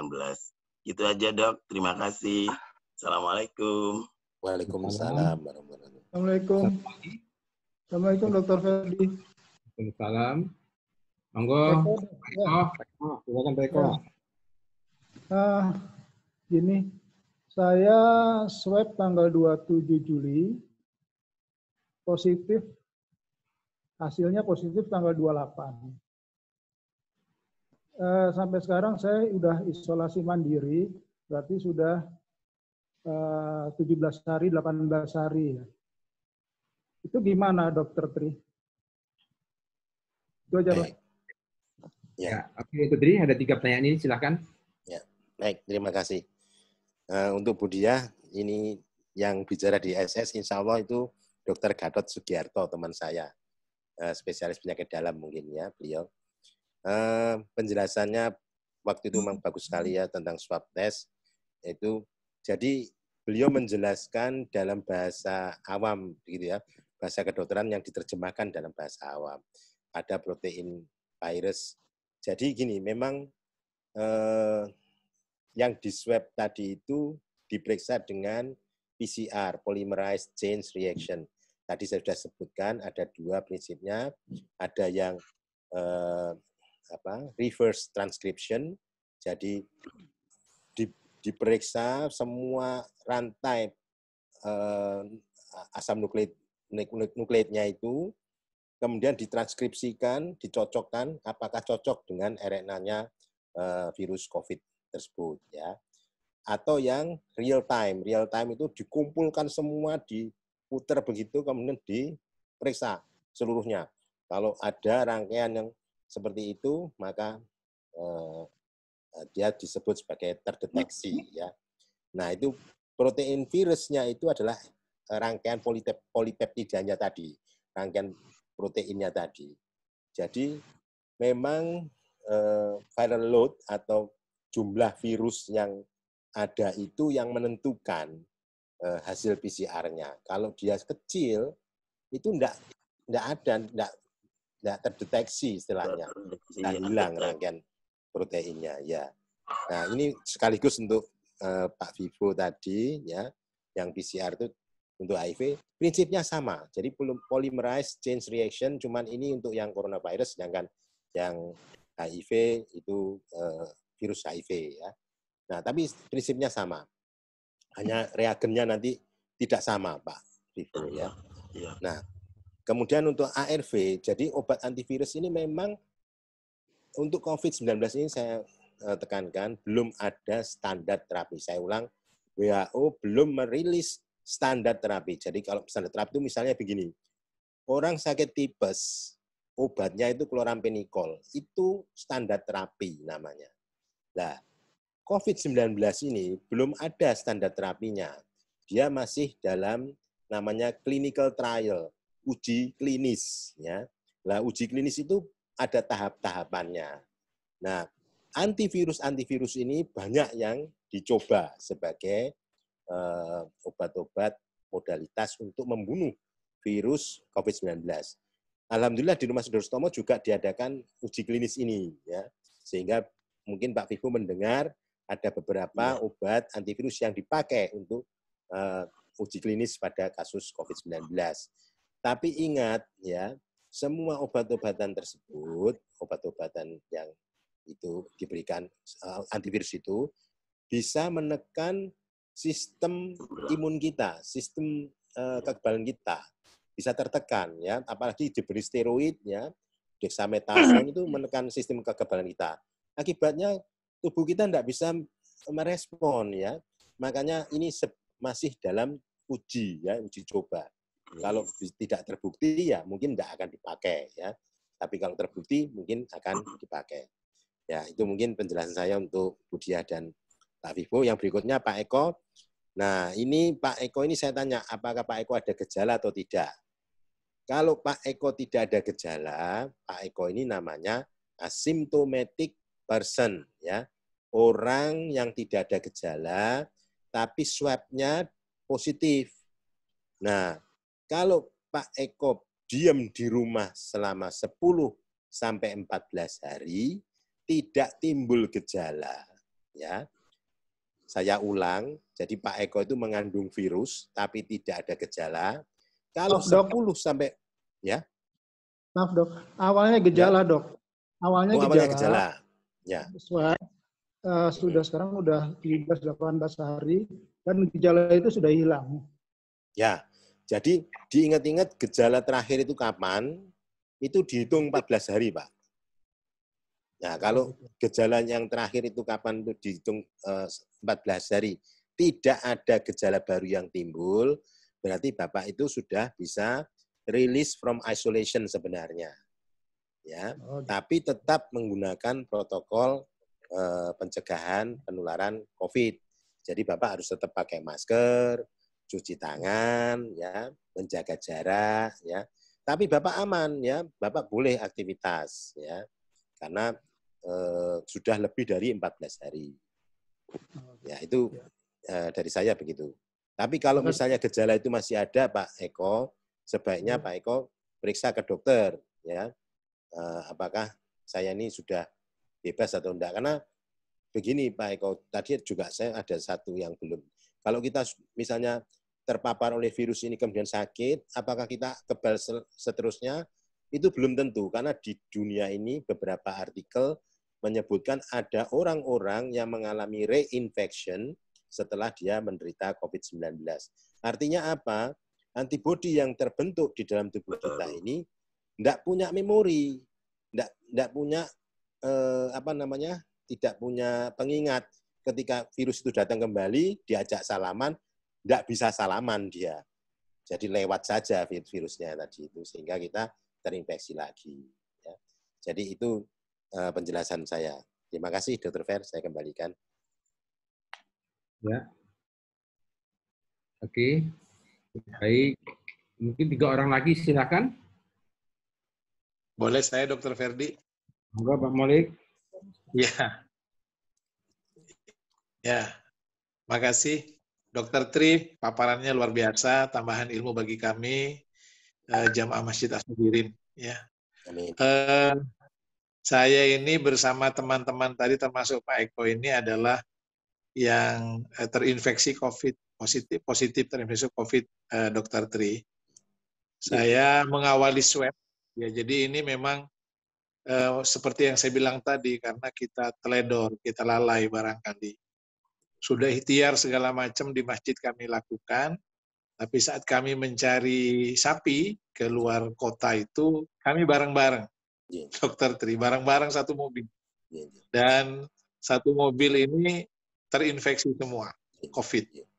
Gitu aja dok. Terima kasih. Assalamualaikum. Waalaikumsalam. Assalamualaikum. Assalamualaikum Dokter Ferdi. Waalaikumsalam. Monggo. Eko. Silakan Pak Eko. Ya. Ah, gini. Saya swab tanggal 27 Juli. Positif. Hasilnya positif tanggal 28 eh, sampai sekarang saya sudah isolasi mandiri, berarti sudah eh, 17 hari, 18 hari. Ya. Itu gimana dokter Tri? Itu aja Pak. Ya. Oke, itu Tri, ada tiga pertanyaan ini, silahkan. Ya, baik, terima kasih. Uh, untuk Budia, ini yang bicara di SS, insya Allah itu Dokter Gatot Sugiarto, teman saya. Uh, spesialis penyakit dalam mungkin ya, beliau. Eh, penjelasannya waktu itu memang bagus sekali ya tentang swab test. Itu jadi beliau menjelaskan dalam bahasa awam gitu ya, bahasa kedokteran yang diterjemahkan dalam bahasa awam. Ada protein virus. Jadi gini, memang eh, yang di swab tadi itu diperiksa dengan PCR, polymerase chain reaction. Tadi saya sudah sebutkan ada dua prinsipnya, ada yang eh, apa reverse transcription jadi di, diperiksa semua rantai eh, asam nukleat nukleitnya itu kemudian ditranskripsikan dicocokkan apakah cocok dengan RNA-nya eh, virus COVID tersebut ya atau yang real time real time itu dikumpulkan semua diputar begitu kemudian diperiksa seluruhnya kalau ada rangkaian yang seperti itu maka eh, eh, dia disebut sebagai terdeteksi mm-hmm. ya. Nah, itu protein virusnya itu adalah eh, rangkaian polipep polipeptidanya tadi, rangkaian proteinnya tadi. Jadi memang eh, viral load atau jumlah virus yang ada itu yang menentukan eh, hasil PCR-nya. Kalau dia kecil itu tidak enggak ada enggak tidak terdeteksi istilahnya, nah, hilang rangkaian proteinnya. Ya. Nah ini sekaligus untuk uh, Pak Vivo tadi ya, yang PCR itu untuk HIV prinsipnya sama. Jadi polymerase chain reaction cuman ini untuk yang coronavirus, sedangkan yang HIV itu uh, virus HIV ya. Nah tapi prinsipnya sama, hanya reagennya nanti tidak sama Pak Vivo ya. Iya, iya. Nah Kemudian untuk ARV, jadi obat antivirus ini memang untuk COVID-19 ini saya eh, tekankan belum ada standar terapi. Saya ulang, WHO belum merilis standar terapi. Jadi kalau standar terapi itu misalnya begini, orang sakit tipes, obatnya itu klorampenikol, itu standar terapi namanya. Nah, COVID-19 ini belum ada standar terapinya. Dia masih dalam namanya clinical trial uji klinis. Ya. Nah, uji klinis itu ada tahap-tahapannya. Nah, antivirus-antivirus ini banyak yang dicoba sebagai eh, obat-obat modalitas untuk membunuh virus COVID-19. Alhamdulillah di Rumah Sudor Stomo juga diadakan uji klinis ini, ya, sehingga mungkin Pak Vivo mendengar ada beberapa ya. obat antivirus yang dipakai untuk uh, uji klinis pada kasus COVID-19. Tapi ingat ya, semua obat-obatan tersebut, obat-obatan yang itu diberikan eh, antivirus itu bisa menekan sistem imun kita, sistem eh, kekebalan kita bisa tertekan ya, apalagi diberi steroid ya, dexamethasone itu menekan sistem kekebalan kita. Akibatnya tubuh kita tidak bisa merespon ya, makanya ini masih dalam uji ya, uji coba. Kalau hmm. tidak terbukti ya mungkin tidak akan dipakai ya. Tapi kalau terbukti mungkin akan hmm. dipakai. Ya, itu mungkin penjelasan saya untuk Budia dan Pak Vivo. Yang berikutnya Pak Eko. Nah, ini Pak Eko ini saya tanya apakah Pak Eko ada gejala atau tidak. Kalau Pak Eko tidak ada gejala, Pak Eko ini namanya asymptomatic person ya. Orang yang tidak ada gejala tapi swabnya positif. Nah, kalau Pak Eko diam di rumah selama 10 sampai 14 hari, tidak timbul gejala. Ya, saya ulang, jadi Pak Eko itu mengandung virus, tapi tidak ada gejala. Kalau oh, 10 sampai, ya. Maaf dok, awalnya gejala ya. dok. Awalnya, oh, gejala, awalnya gejala. Ya. Sesuai, uh, sudah sekarang sudah 17-18 hari, dan gejala itu sudah hilang. Ya, jadi diingat-ingat gejala terakhir itu kapan, itu dihitung 14 hari, Pak. Nah, kalau gejala yang terakhir itu kapan itu dihitung 14 eh, hari, tidak ada gejala baru yang timbul, berarti Bapak itu sudah bisa release from isolation sebenarnya. Ya, oh, gitu. tapi tetap menggunakan protokol eh, pencegahan penularan COVID. Jadi Bapak harus tetap pakai masker, cuci tangan, ya, menjaga jarak, ya. Tapi Bapak aman, ya, Bapak boleh aktivitas, ya, karena e, sudah lebih dari 14 hari. Ya, itu e, dari saya begitu. Tapi kalau misalnya gejala itu masih ada, Pak Eko, sebaiknya hmm. Pak Eko periksa ke dokter, ya, e, apakah saya ini sudah bebas atau enggak. Karena begini Pak Eko, tadi juga saya ada satu yang belum kalau kita misalnya terpapar oleh virus ini kemudian sakit, apakah kita kebal seterusnya? Itu belum tentu, karena di dunia ini beberapa artikel menyebutkan ada orang-orang yang mengalami reinfection setelah dia menderita COVID-19. Artinya apa? Antibodi yang terbentuk di dalam tubuh kita ini tidak punya memori, tidak punya eh, apa namanya, tidak punya pengingat ketika virus itu datang kembali, diajak salaman, tidak bisa salaman dia. Jadi lewat saja virusnya tadi itu, sehingga kita terinfeksi lagi. Ya. Jadi itu eh, penjelasan saya. Terima kasih, Dr. Fer. Saya kembalikan. Ya. Oke. Okay. Baik. Mungkin tiga orang lagi, silakan. Boleh saya, Dr. Ferdi? Enggak, Pak Malik Ya, Ya, makasih Dokter Tri, paparannya luar biasa, tambahan ilmu bagi kami uh, jamaah Masjid Asyirin. Ya. Uh, saya ini bersama teman-teman tadi termasuk Pak Eko ini adalah yang uh, terinfeksi COVID positif positif terinfeksi COVID uh, Dokter Tri. Saya mengawali swab. Ya, jadi ini memang uh, seperti yang saya bilang tadi karena kita teledor, kita lalai barangkali sudah ikhtiar segala macam di masjid kami lakukan. Tapi saat kami mencari sapi ke luar kota itu, kami bareng-bareng. Yeah. Dokter Tri, bareng-bareng satu mobil. Yeah. Iya. Dan satu mobil ini terinfeksi semua, iya. COVID. Yeah.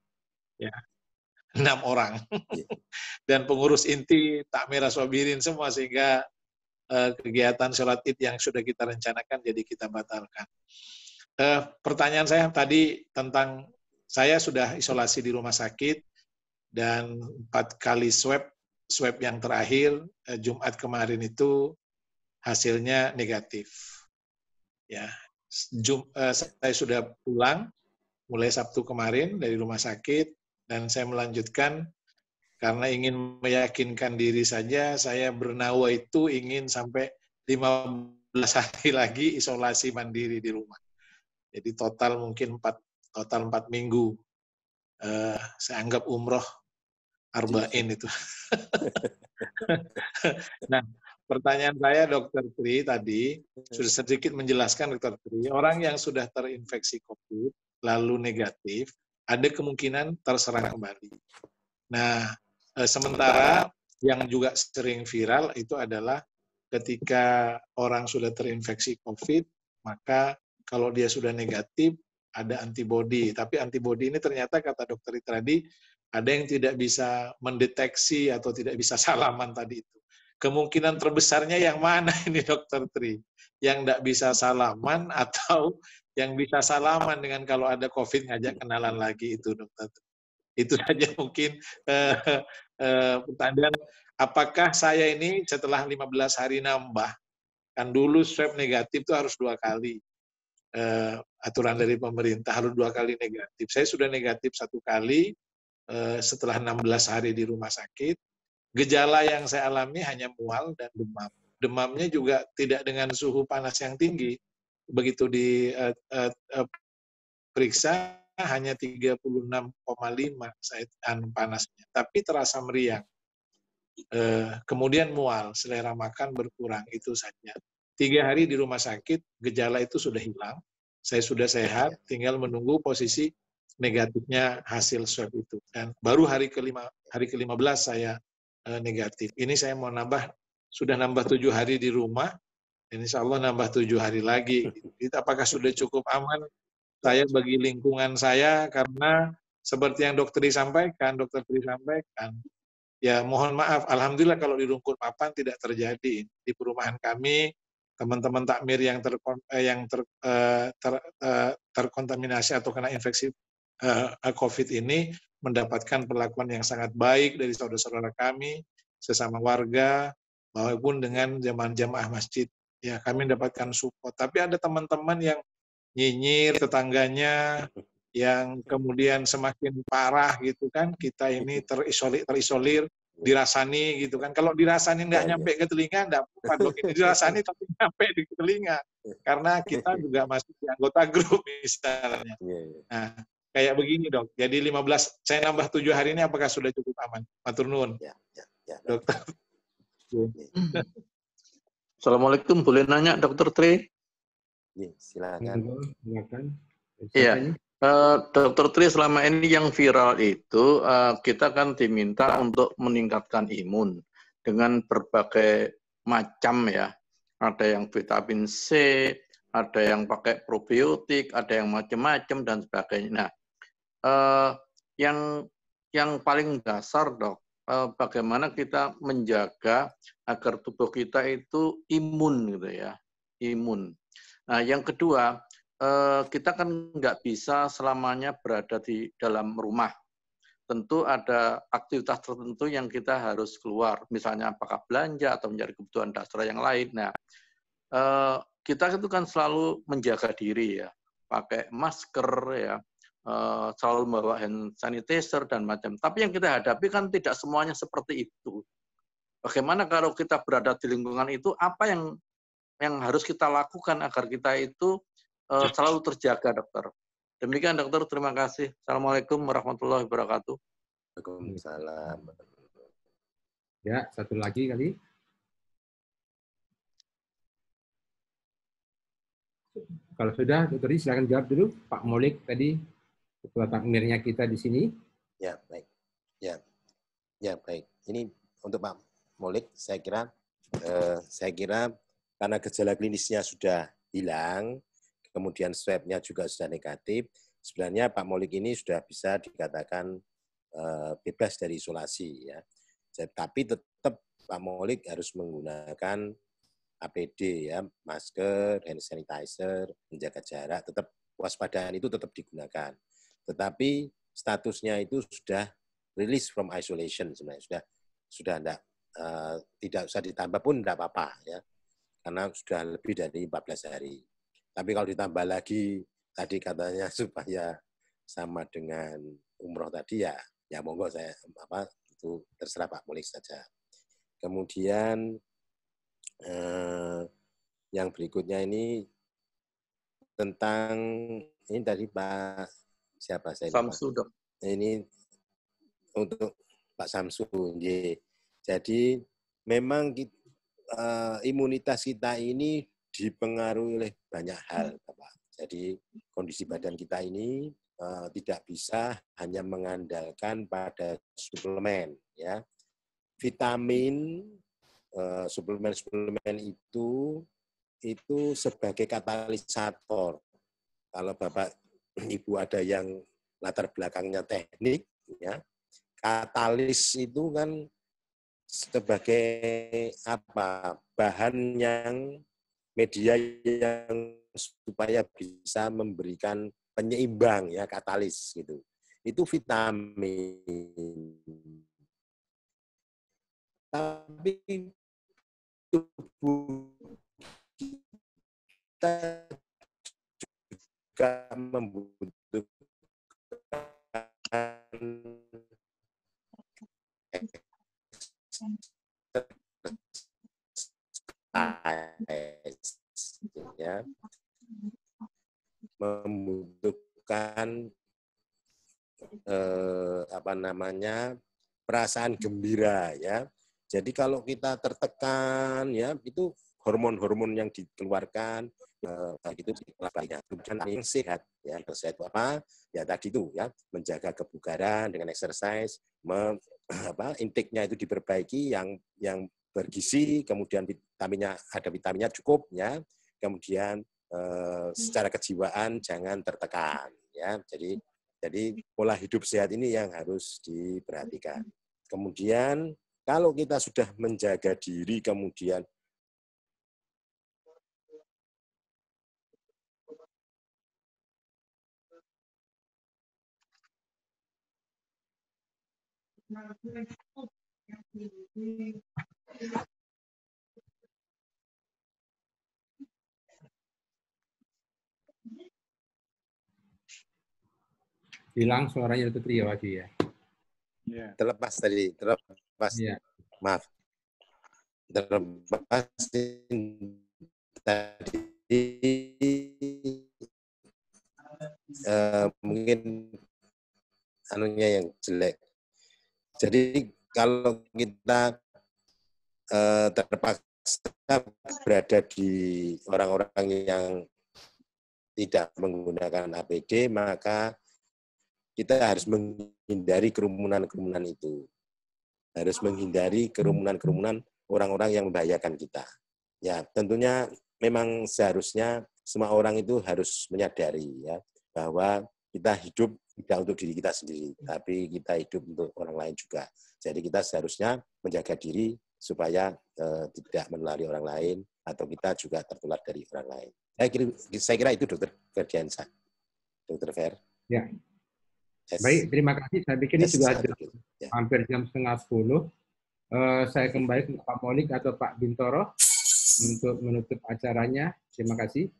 Ya, enam orang. Iya. Dan pengurus inti merah sobirin semua, sehingga eh, kegiatan sholat id yang sudah kita rencanakan jadi kita batalkan eh, pertanyaan saya tadi tentang saya sudah isolasi di rumah sakit dan empat kali swab swab yang terakhir eh, Jumat kemarin itu hasilnya negatif. Ya, Jum, eh, saya sudah pulang mulai Sabtu kemarin dari rumah sakit dan saya melanjutkan karena ingin meyakinkan diri saja saya bernawa itu ingin sampai 15 hari lagi isolasi mandiri di rumah. Jadi total mungkin 4 total 4 minggu. Uh, saya anggap umroh Arba'in itu. nah, pertanyaan saya Dokter Tri tadi sudah sedikit menjelaskan Dokter Tri, orang yang sudah terinfeksi COVID lalu negatif, ada kemungkinan terserang kembali. Nah, eh, sementara yang juga sering viral itu adalah ketika orang sudah terinfeksi COVID, maka kalau dia sudah negatif ada antibodi, tapi antibodi ini ternyata kata dokter tadi ada yang tidak bisa mendeteksi atau tidak bisa salaman tadi itu. Kemungkinan terbesarnya yang mana ini dokter Tri? Yang tidak bisa salaman atau yang bisa salaman dengan kalau ada COVID ngajak kenalan lagi itu dokter Tri? Itu saja mungkin eh, eh, pertanyaan. Apakah saya ini setelah 15 hari nambah, kan dulu swab negatif itu harus dua kali uh, aturan dari pemerintah harus dua kali negatif. Saya sudah negatif satu kali uh, setelah 16 hari di rumah sakit. Gejala yang saya alami hanya mual dan demam. Demamnya juga tidak dengan suhu panas yang tinggi. Begitu diperiksa uh, eh, periksa hanya 36,5 saat anu, panasnya, tapi terasa meriang. Uh, kemudian mual, selera makan berkurang itu saja. Tiga hari di rumah sakit, gejala itu sudah hilang. Saya sudah sehat, iya. tinggal menunggu posisi negatifnya hasil swab itu. Dan baru hari ke kelima hari ke saya eh, negatif. Ini saya mau nambah, sudah nambah tujuh hari di rumah, dan insya Allah nambah tujuh hari lagi. Itu apakah sudah cukup aman? Saya bagi lingkungan saya, karena seperti yang dokter disampaikan, dokter disampaikan, ya mohon maaf, alhamdulillah kalau di Rungkut Papan tidak terjadi. Di perumahan kami teman-teman takmir yang ter, eh, yang ter, eh, ter, eh, terkontaminasi atau kena infeksi COVID ini mendapatkan perlakuan yang sangat baik dari saudara-saudara kami sesama warga maupun dengan jemaah jamaah masjid. Ya, kami mendapatkan support. Tapi ada teman-teman yang nyinyir tetangganya yang kemudian semakin parah gitu kan. Kita ini terisolir terisolir dirasani gitu kan. Kalau dirasani nggak iya, iya. nyampe ke telinga, nggak bukan dirasani tapi nyampe di telinga. Karena kita juga masih di anggota grup misalnya. Iya, nah, kayak begini dok. Jadi 15, saya nambah 7 hari ini apakah sudah cukup aman? Matur nuwun. Ya, ya, ya, dokter. Assalamualaikum, boleh nanya dokter Tri? Ya, silakan. Silakan. Iya. Uh, Dokter Tri selama ini yang viral itu uh, kita kan diminta untuk meningkatkan imun dengan berbagai macam ya. Ada yang vitamin C, ada yang pakai probiotik, ada yang macam-macam dan sebagainya. Nah, uh, yang yang paling dasar dok, uh, bagaimana kita menjaga agar tubuh kita itu imun gitu ya, imun. Nah, yang kedua Eh, kita kan nggak bisa selamanya berada di dalam rumah. Tentu ada aktivitas tertentu yang kita harus keluar, misalnya apakah belanja atau mencari kebutuhan dasar yang lain. Nah, eh, kita itu kan selalu menjaga diri ya, pakai masker ya, eh, selalu membawa hand sanitizer dan macam. Tapi yang kita hadapi kan tidak semuanya seperti itu. Bagaimana kalau kita berada di lingkungan itu, apa yang yang harus kita lakukan agar kita itu uh, selalu terjaga, dokter. Demikian dokter, terima kasih. Assalamualaikum warahmatullahi wabarakatuh. Waalaikumsalam. Ya, satu lagi kali. Kalau sudah, Dokter silakan jawab dulu. Pak Molik tadi, ketua takmirnya kita di sini. Ya, baik. Ya, ya baik. Ini untuk Pak Molik, saya kira, eh, saya kira karena gejala klinisnya sudah hilang, kemudian swabnya juga sudah negatif, sebenarnya Pak Molik ini sudah bisa dikatakan eh, bebas dari isolasi ya. Tapi tetap Pak Molik harus menggunakan APD ya, masker, hand sanitizer, menjaga jarak, tetap waspadaan itu tetap digunakan. Tetapi statusnya itu sudah release from isolation sebenarnya sudah sudah enggak, uh, eh, tidak usah ditambah pun tidak apa-apa ya karena sudah lebih dari 14 hari. Tapi kalau ditambah lagi, tadi katanya supaya sama dengan umroh tadi ya, ya monggo saya apa itu terserah Pak Mulik saja. Kemudian eh, yang berikutnya ini tentang ini tadi Pak siapa saya Samsu dok. Ini untuk Pak Samsu. Jadi memang kita, uh, eh, imunitas kita ini dipengaruhi oleh banyak hal, hmm. Bapak. Jadi kondisi badan kita ini uh, tidak bisa hanya mengandalkan pada suplemen, ya. Vitamin, suplemen eh, suplemen-suplemen itu itu sebagai katalisator. Kalau Bapak Ibu ada yang latar belakangnya teknik, ya, katalis itu kan sebagai apa bahan yang media yang supaya bisa memberikan penyeimbang ya katalis gitu. Itu vitamin. Tapi tubuh kita juga membutuhkan ya membutuhkan eh, apa namanya perasaan gembira ya jadi kalau kita tertekan ya itu hormon-hormon yang dikeluarkan eh, itu banyak kemudian yang sehat ya yang apa ya tadi itu ya menjaga kebugaran dengan exercise me, apa intiknya itu diperbaiki yang yang bergizi, kemudian vitaminnya ada vitaminnya cukup ya. Kemudian eh, hmm. secara kejiwaan jangan tertekan ya. Jadi hmm. jadi pola hidup sehat ini yang harus diperhatikan. Hmm. Kemudian kalau kita sudah menjaga diri kemudian Hilang suaranya itu trio lagi ya. Yeah. Terlepas tadi, terlepas. Yeah. Maaf. Terlepas tadi uh, mungkin anunya yang jelek. Jadi kalau kita Eh, terpaksa berada di orang-orang yang tidak menggunakan APD, maka kita harus menghindari kerumunan-kerumunan itu. Harus menghindari kerumunan-kerumunan orang-orang yang membahayakan kita. Ya, tentunya memang seharusnya semua orang itu harus menyadari ya bahwa kita hidup tidak untuk diri kita sendiri, tapi kita hidup untuk orang lain juga. Jadi kita seharusnya menjaga diri supaya eh, tidak menulari orang lain atau kita juga tertular dari orang lain. Saya kira, saya kira itu dokter Ferdiansa. Dokter Fer. Ya. Yes. Baik, terima kasih. Saya pikir yes, ini juga ya. hampir jam setengah sepuluh. Eh, saya kembali ke Pak Molik atau Pak Bintoro untuk menutup acaranya. Terima kasih.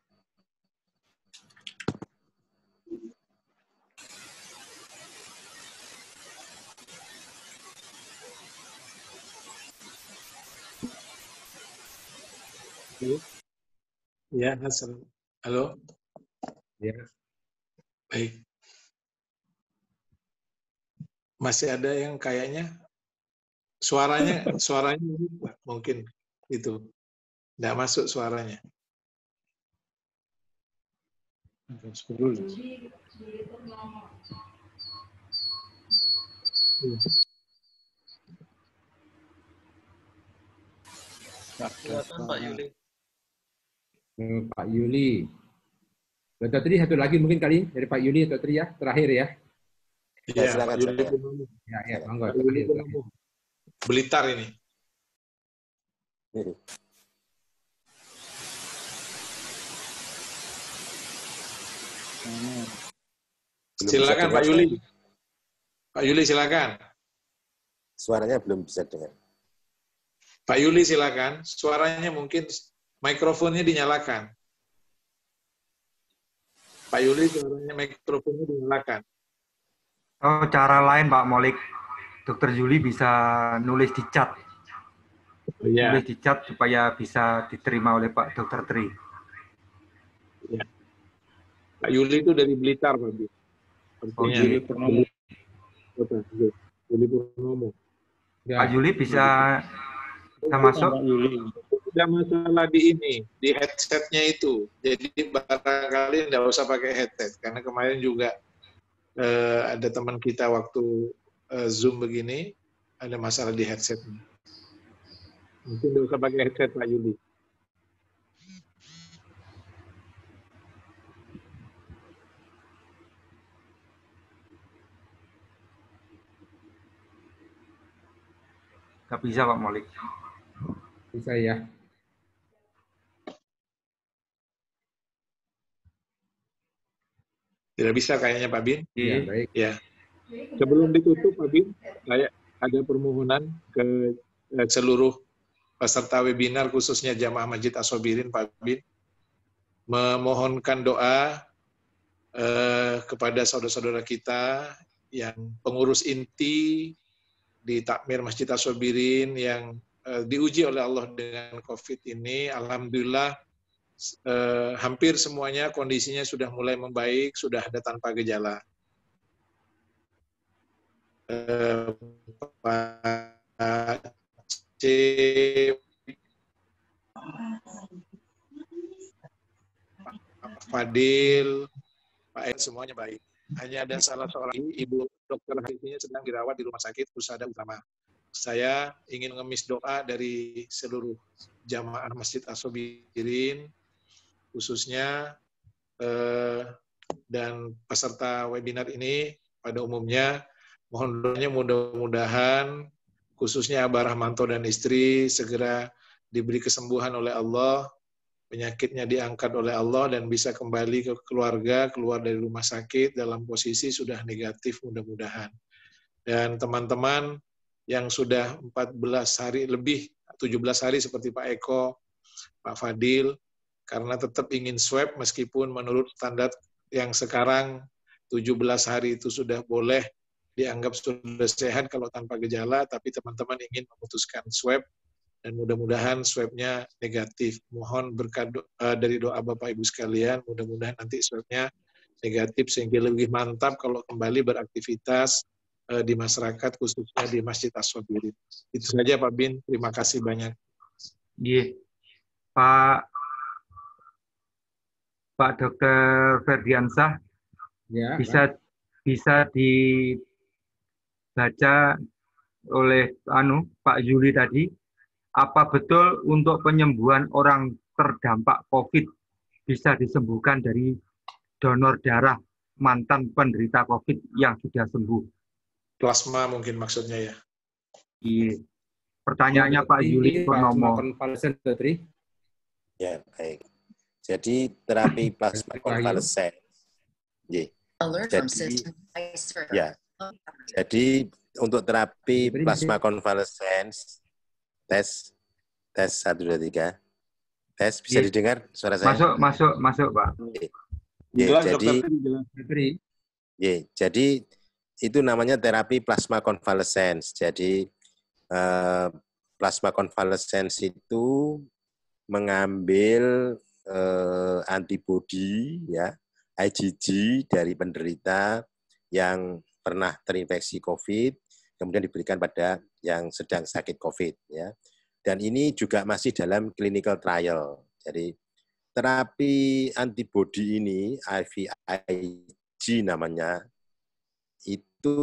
Ya, asal. Halo. Ya. Baik. Masih ada yang kayaknya suaranya suaranya mungkin itu. Tidak masuk suaranya. dulu. Hmm. Pak Yuli ke Pak Yuli. Dr. Tri, satu lagi mungkin kali dari Pak Yuli atau Tri ya, terakhir ya. Iya, ya, silakan. Yuli ya, ya, monggo. Belitar ini. Silakan Pak Yuli. Pak Yuli silakan. Suaranya belum bisa dengar. Pak Yuli silakan. Suaranya mungkin Mikrofonnya dinyalakan. Pak Yuli caranya mikrofonnya dinyalakan. Oh, cara lain Pak Molik, Dokter Yuli bisa nulis di chat. Oh, iya. Nulis di chat supaya bisa diterima oleh Pak Dokter Tri. Iya. Pak Yuli itu dari Blitar, Pak Yuli. Oh, Yuli Pak Yuli bisa, iya. bisa masuk. Pak Yuli ada masalah di ini, di headsetnya itu. Jadi barangkali nggak usah pakai headset. Karena kemarin juga eh, ada teman kita waktu eh, Zoom begini, ada masalah di headsetnya. Mungkin nggak usah pakai headset Pak Yuli. Tapi bisa Pak Molik. Bisa ya. Tidak bisa kayaknya Pak Bin. Iya baik. Ya. Sebelum ditutup Pak Bin, saya ada permohonan ke eh, seluruh peserta webinar khususnya jamaah Masjid Asobirin Pak Bin memohonkan doa eh, kepada saudara-saudara kita yang pengurus inti di takmir Masjid Asobirin yang eh, diuji oleh Allah dengan COVID ini, alhamdulillah eh, hampir semuanya kondisinya sudah mulai membaik, sudah ada tanpa gejala. Eh, Pak C Fadil, Pak Ed, semuanya baik. Hanya ada salah seorang ibu dokter hatinya sedang dirawat di rumah sakit Pusada Utama. Saya ingin ngemis doa dari seluruh jamaah Masjid Asobirin khususnya eh, dan peserta webinar ini pada umumnya mohon doanya mudah-mudahan khususnya Abah Rahmanto dan istri segera diberi kesembuhan oleh Allah, penyakitnya diangkat oleh Allah dan bisa kembali ke keluarga, keluar dari rumah sakit dalam posisi sudah negatif mudah-mudahan. Dan teman-teman yang sudah 14 hari lebih, 17 hari seperti Pak Eko, Pak Fadil, karena tetap ingin swab meskipun menurut standar yang sekarang 17 hari itu sudah boleh dianggap sudah sehat kalau tanpa gejala, tapi teman-teman ingin memutuskan swab dan mudah-mudahan swabnya negatif. Mohon berkat do eh, dari doa Bapak Ibu sekalian, mudah-mudahan nanti swabnya negatif sehingga lebih mantap kalau kembali beraktivitas eh, di masyarakat khususnya di Masjid Aswabirin. Itu saja Pak Bin, terima kasih banyak. Iya. Pak Pak Dokter Ferdiansah ya, bisa bisa dibaca oleh anu Pak Yuli tadi apa betul untuk penyembuhan orang terdampak COVID bisa disembuhkan dari donor darah mantan penderita COVID yang sudah sembuh? Plasma mungkin maksudnya ya. Iya. Pertanyaannya Pak Yuli Purnomo. Ya, baik. Jadi terapi plasma konvalesen. Jadi, ya. Jadi untuk terapi plasma konvalesen tes tes satu dua tiga tes bisa iya. didengar suara saya. Masuk masuk masuk pak. Ye. Ye, jelas, jadi yeah, jadi itu namanya terapi plasma konvalesen. Jadi uh, plasma konvalesen itu mengambil eh, antibodi ya IgG dari penderita yang pernah terinfeksi COVID kemudian diberikan pada yang sedang sakit COVID ya. Dan ini juga masih dalam clinical trial. Jadi terapi antibodi ini IVIG namanya itu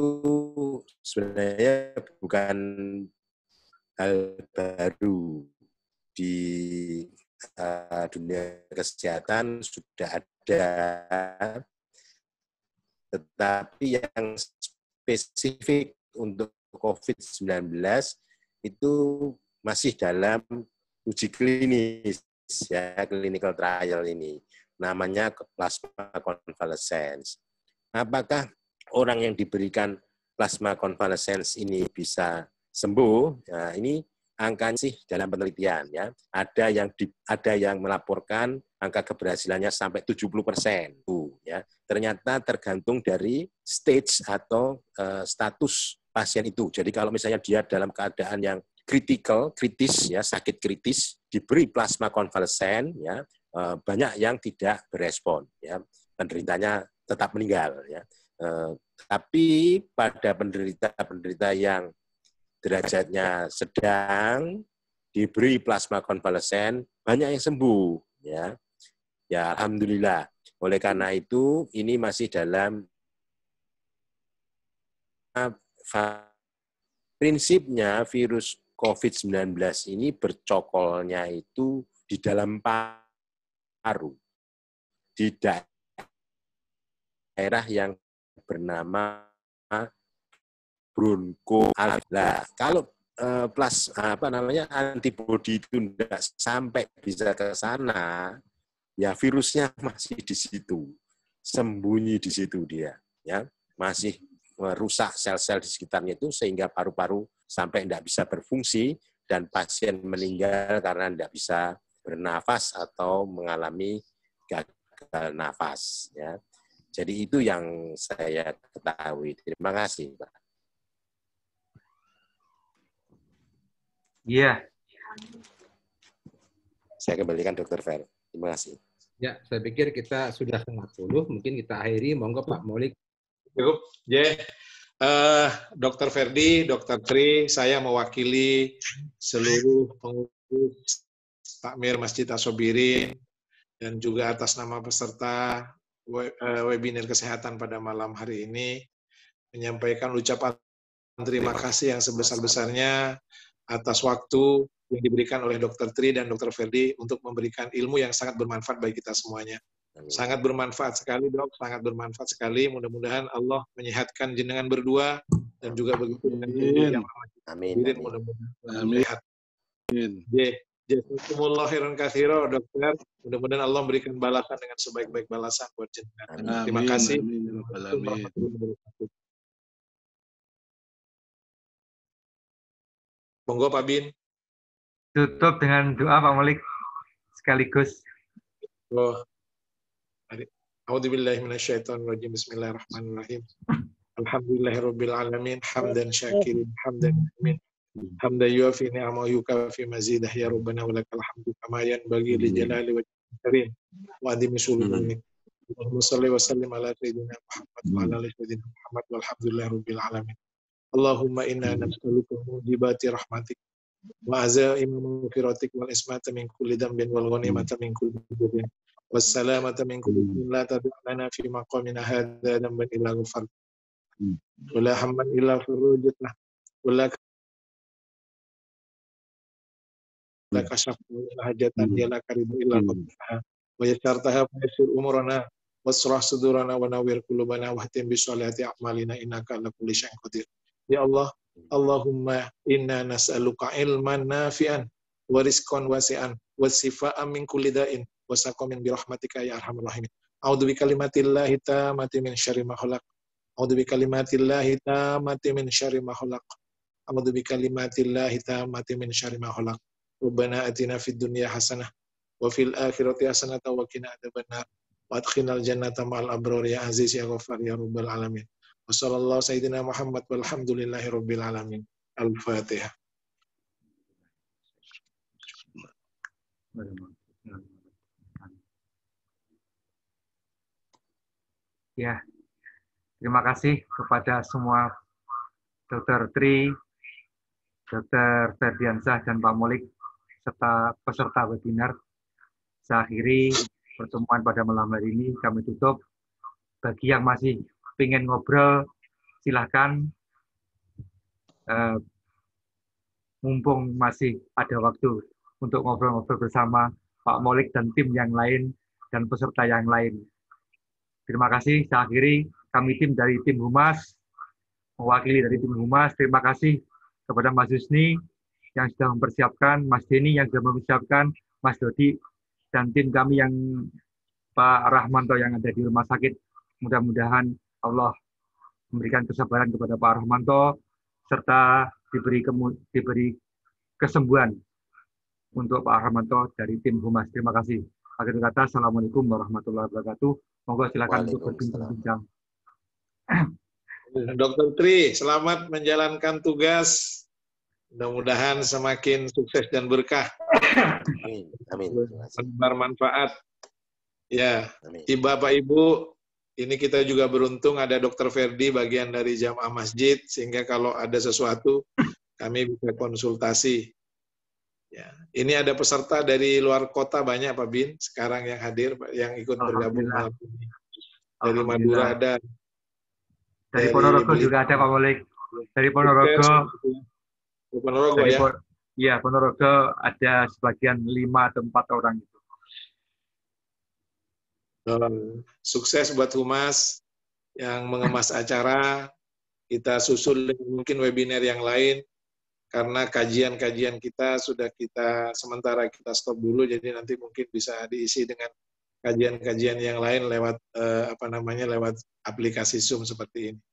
sebenarnya bukan hal baru di uh, dunia kesehatan sudah ada, tetapi yang spesifik untuk COVID-19 itu masih dalam uji klinis ya clinical trial ini namanya plasma convalescence. Apakah orang yang diberikan plasma convalescence ini bisa sembuh? Nah, ini Angka sih dalam penelitian ya. Ada yang di, ada yang melaporkan angka keberhasilannya sampai 70 persen. ya. Ternyata tergantung dari stage atau uh, status pasien itu. Jadi kalau misalnya dia dalam keadaan yang kritikal, kritis ya, sakit kritis, diberi plasma konvalesen ya, uh, banyak yang tidak berespon ya. Penderitanya tetap meninggal ya. Uh, tapi pada penderita-penderita yang derajatnya sedang diberi plasma konvalesen banyak yang sembuh ya ya alhamdulillah oleh karena itu ini masih dalam ah, prinsipnya virus COVID-19 ini bercokolnya itu di dalam paru di daerah yang bernama bronko Nah, kalau eh, plus apa namanya antibodi itu tidak sampai bisa ke sana, ya virusnya masih di situ, sembunyi di situ dia, ya masih merusak sel-sel di sekitarnya itu sehingga paru-paru sampai tidak bisa berfungsi dan pasien meninggal karena tidak bisa bernafas atau mengalami gagal nafas. Ya. Jadi itu yang saya ketahui. Terima kasih, Pak. Iya. Saya kembalikan Dokter Fer. Terima kasih. Ya, saya pikir kita sudah tengah puluh. Mungkin kita akhiri. Monggo Pak Molik. Cukup. Ya. Yeah. Uh, Dokter Ferdi, Dokter Tri, saya mewakili seluruh pengurus Takmir Masjid Asobiri dan juga atas nama peserta eh, webinar kesehatan pada malam hari ini menyampaikan ucapan terima kasih yang sebesar-besarnya atas waktu yang diberikan oleh Dr. Tri dan Dr. Ferdi untuk memberikan ilmu yang sangat bermanfaat bagi kita semuanya. Amin. Sangat bermanfaat sekali dok, sangat bermanfaat sekali. Mudah-mudahan Allah menyehatkan jenengan berdua dan juga begitu dengan yang Amin. Amin. Mudah-mudahan Amin. Jazakumullah khairan dokter. Mudah-mudahan Allah memberikan balasan dengan sebaik-baik balasan buat jenengan. Ya Terima kasih. Amin. Amin. Monggo Pak Bin. Tutup dengan doa Pak Malik sekaligus. Oh. Alhamdulillah rajim Bismillahirrahmanirrahim. Alhamdulillahirabbil alamin hamdan syakirin hamdan amin. Hamdan yuafi ni'amahu yukafi mazidah ya rabbana walakal hamdu kama yanbaghi li jalali wajhikal karim wa adimi sulmanik. Allahumma salli wa sallim ala sayyidina Muhammad wa ala ali sayyidina Muhammad walhamdulillahirabbil alamin. Allahumma inna nas'aluka mujibati rahmatik wa azaima maghfiratik wal ismata min kulli dambin wal ghanimata min kulli was salamata min kulli la tad'una fi maqamina hadha dhanban illa ghafar wa la hamman illa farajatna wa la hmm. la hajatan hmm. ya la karibu illa hmm. qablaha wa yasartaha fa umurana wasrah sudurana wa nawwir qulubana wa hatim bi salati a'malina innaka ala kulli syai'in qadir Ya, ya Allah, Allahumma inna nas'aluka ilman nafi'an wa rizqan wasi'an wa sifa'an min kulli da'in wa saqamin min birahmatika ya arhamar rahimin. A'udzu bi kalimatillahi tammati min syarri ma khalaq. A'udzu bi kalimatillahi tammati min syarri ma khalaq. A'udzu bi kalimatillahi tammati min syarri ma khalaq. Rabbana atina fid dunya hasanah wa fil akhirati hasanah wa qina adzabannar. Wa adkhilnal jannata ma'al abrari ya aziz ya ghafar ya rabbal alamin. Wassalamualaikum Sayyidina Muhammad walhamdulillahi rabbil alamin. Al-Fatihah. Ya, terima kasih kepada semua Dr. Tri, Dr. Ferdiansyah, dan Pak Molik, serta peserta webinar. Saya akhiri pertemuan pada malam hari ini. Kami tutup. Bagi yang masih pengen ngobrol silahkan uh, eh, mumpung masih ada waktu untuk ngobrol-ngobrol bersama Pak Molik dan tim yang lain dan peserta yang lain. Terima kasih. Saya akhiri kami tim dari tim Humas, mewakili dari tim Humas. Terima kasih kepada Mas Yusni yang sudah mempersiapkan, Mas Denny yang sudah mempersiapkan, Mas Dodi dan tim kami yang Pak Rahmanto yang ada di rumah sakit. Mudah-mudahan Allah memberikan kesabaran kepada Pak Rahmanto serta diberi kemu, diberi kesembuhan untuk Pak Rahmanto dari tim Humas. Terima kasih. Akhir kata, Assalamualaikum warahmatullahi wabarakatuh. Monggo silakan untuk berbincang-bincang. Dokter Tri, selamat menjalankan tugas. Mudah-mudahan semakin sukses dan berkah. Amin. Amin. Sebar manfaat. Ya, Amin. Bapak Ibu ini kita juga beruntung ada Dokter Ferdi bagian dari jamaah masjid sehingga kalau ada sesuatu kami bisa konsultasi. Ya, ini ada peserta dari luar kota banyak Pak Bin sekarang yang hadir yang ikut bergabung malam ini. Dari Madura ada. Dari, dari Ponorogo juga ada Pak Molek Dari Ponorogo. Ponorogo ya. Iya, Ponorogo ada sebagian lima atau empat orang. Um, sukses buat Humas yang mengemas acara. Kita susul mungkin webinar yang lain karena kajian-kajian kita sudah kita sementara kita stop dulu jadi nanti mungkin bisa diisi dengan kajian-kajian yang lain lewat eh, apa namanya lewat aplikasi Zoom seperti ini.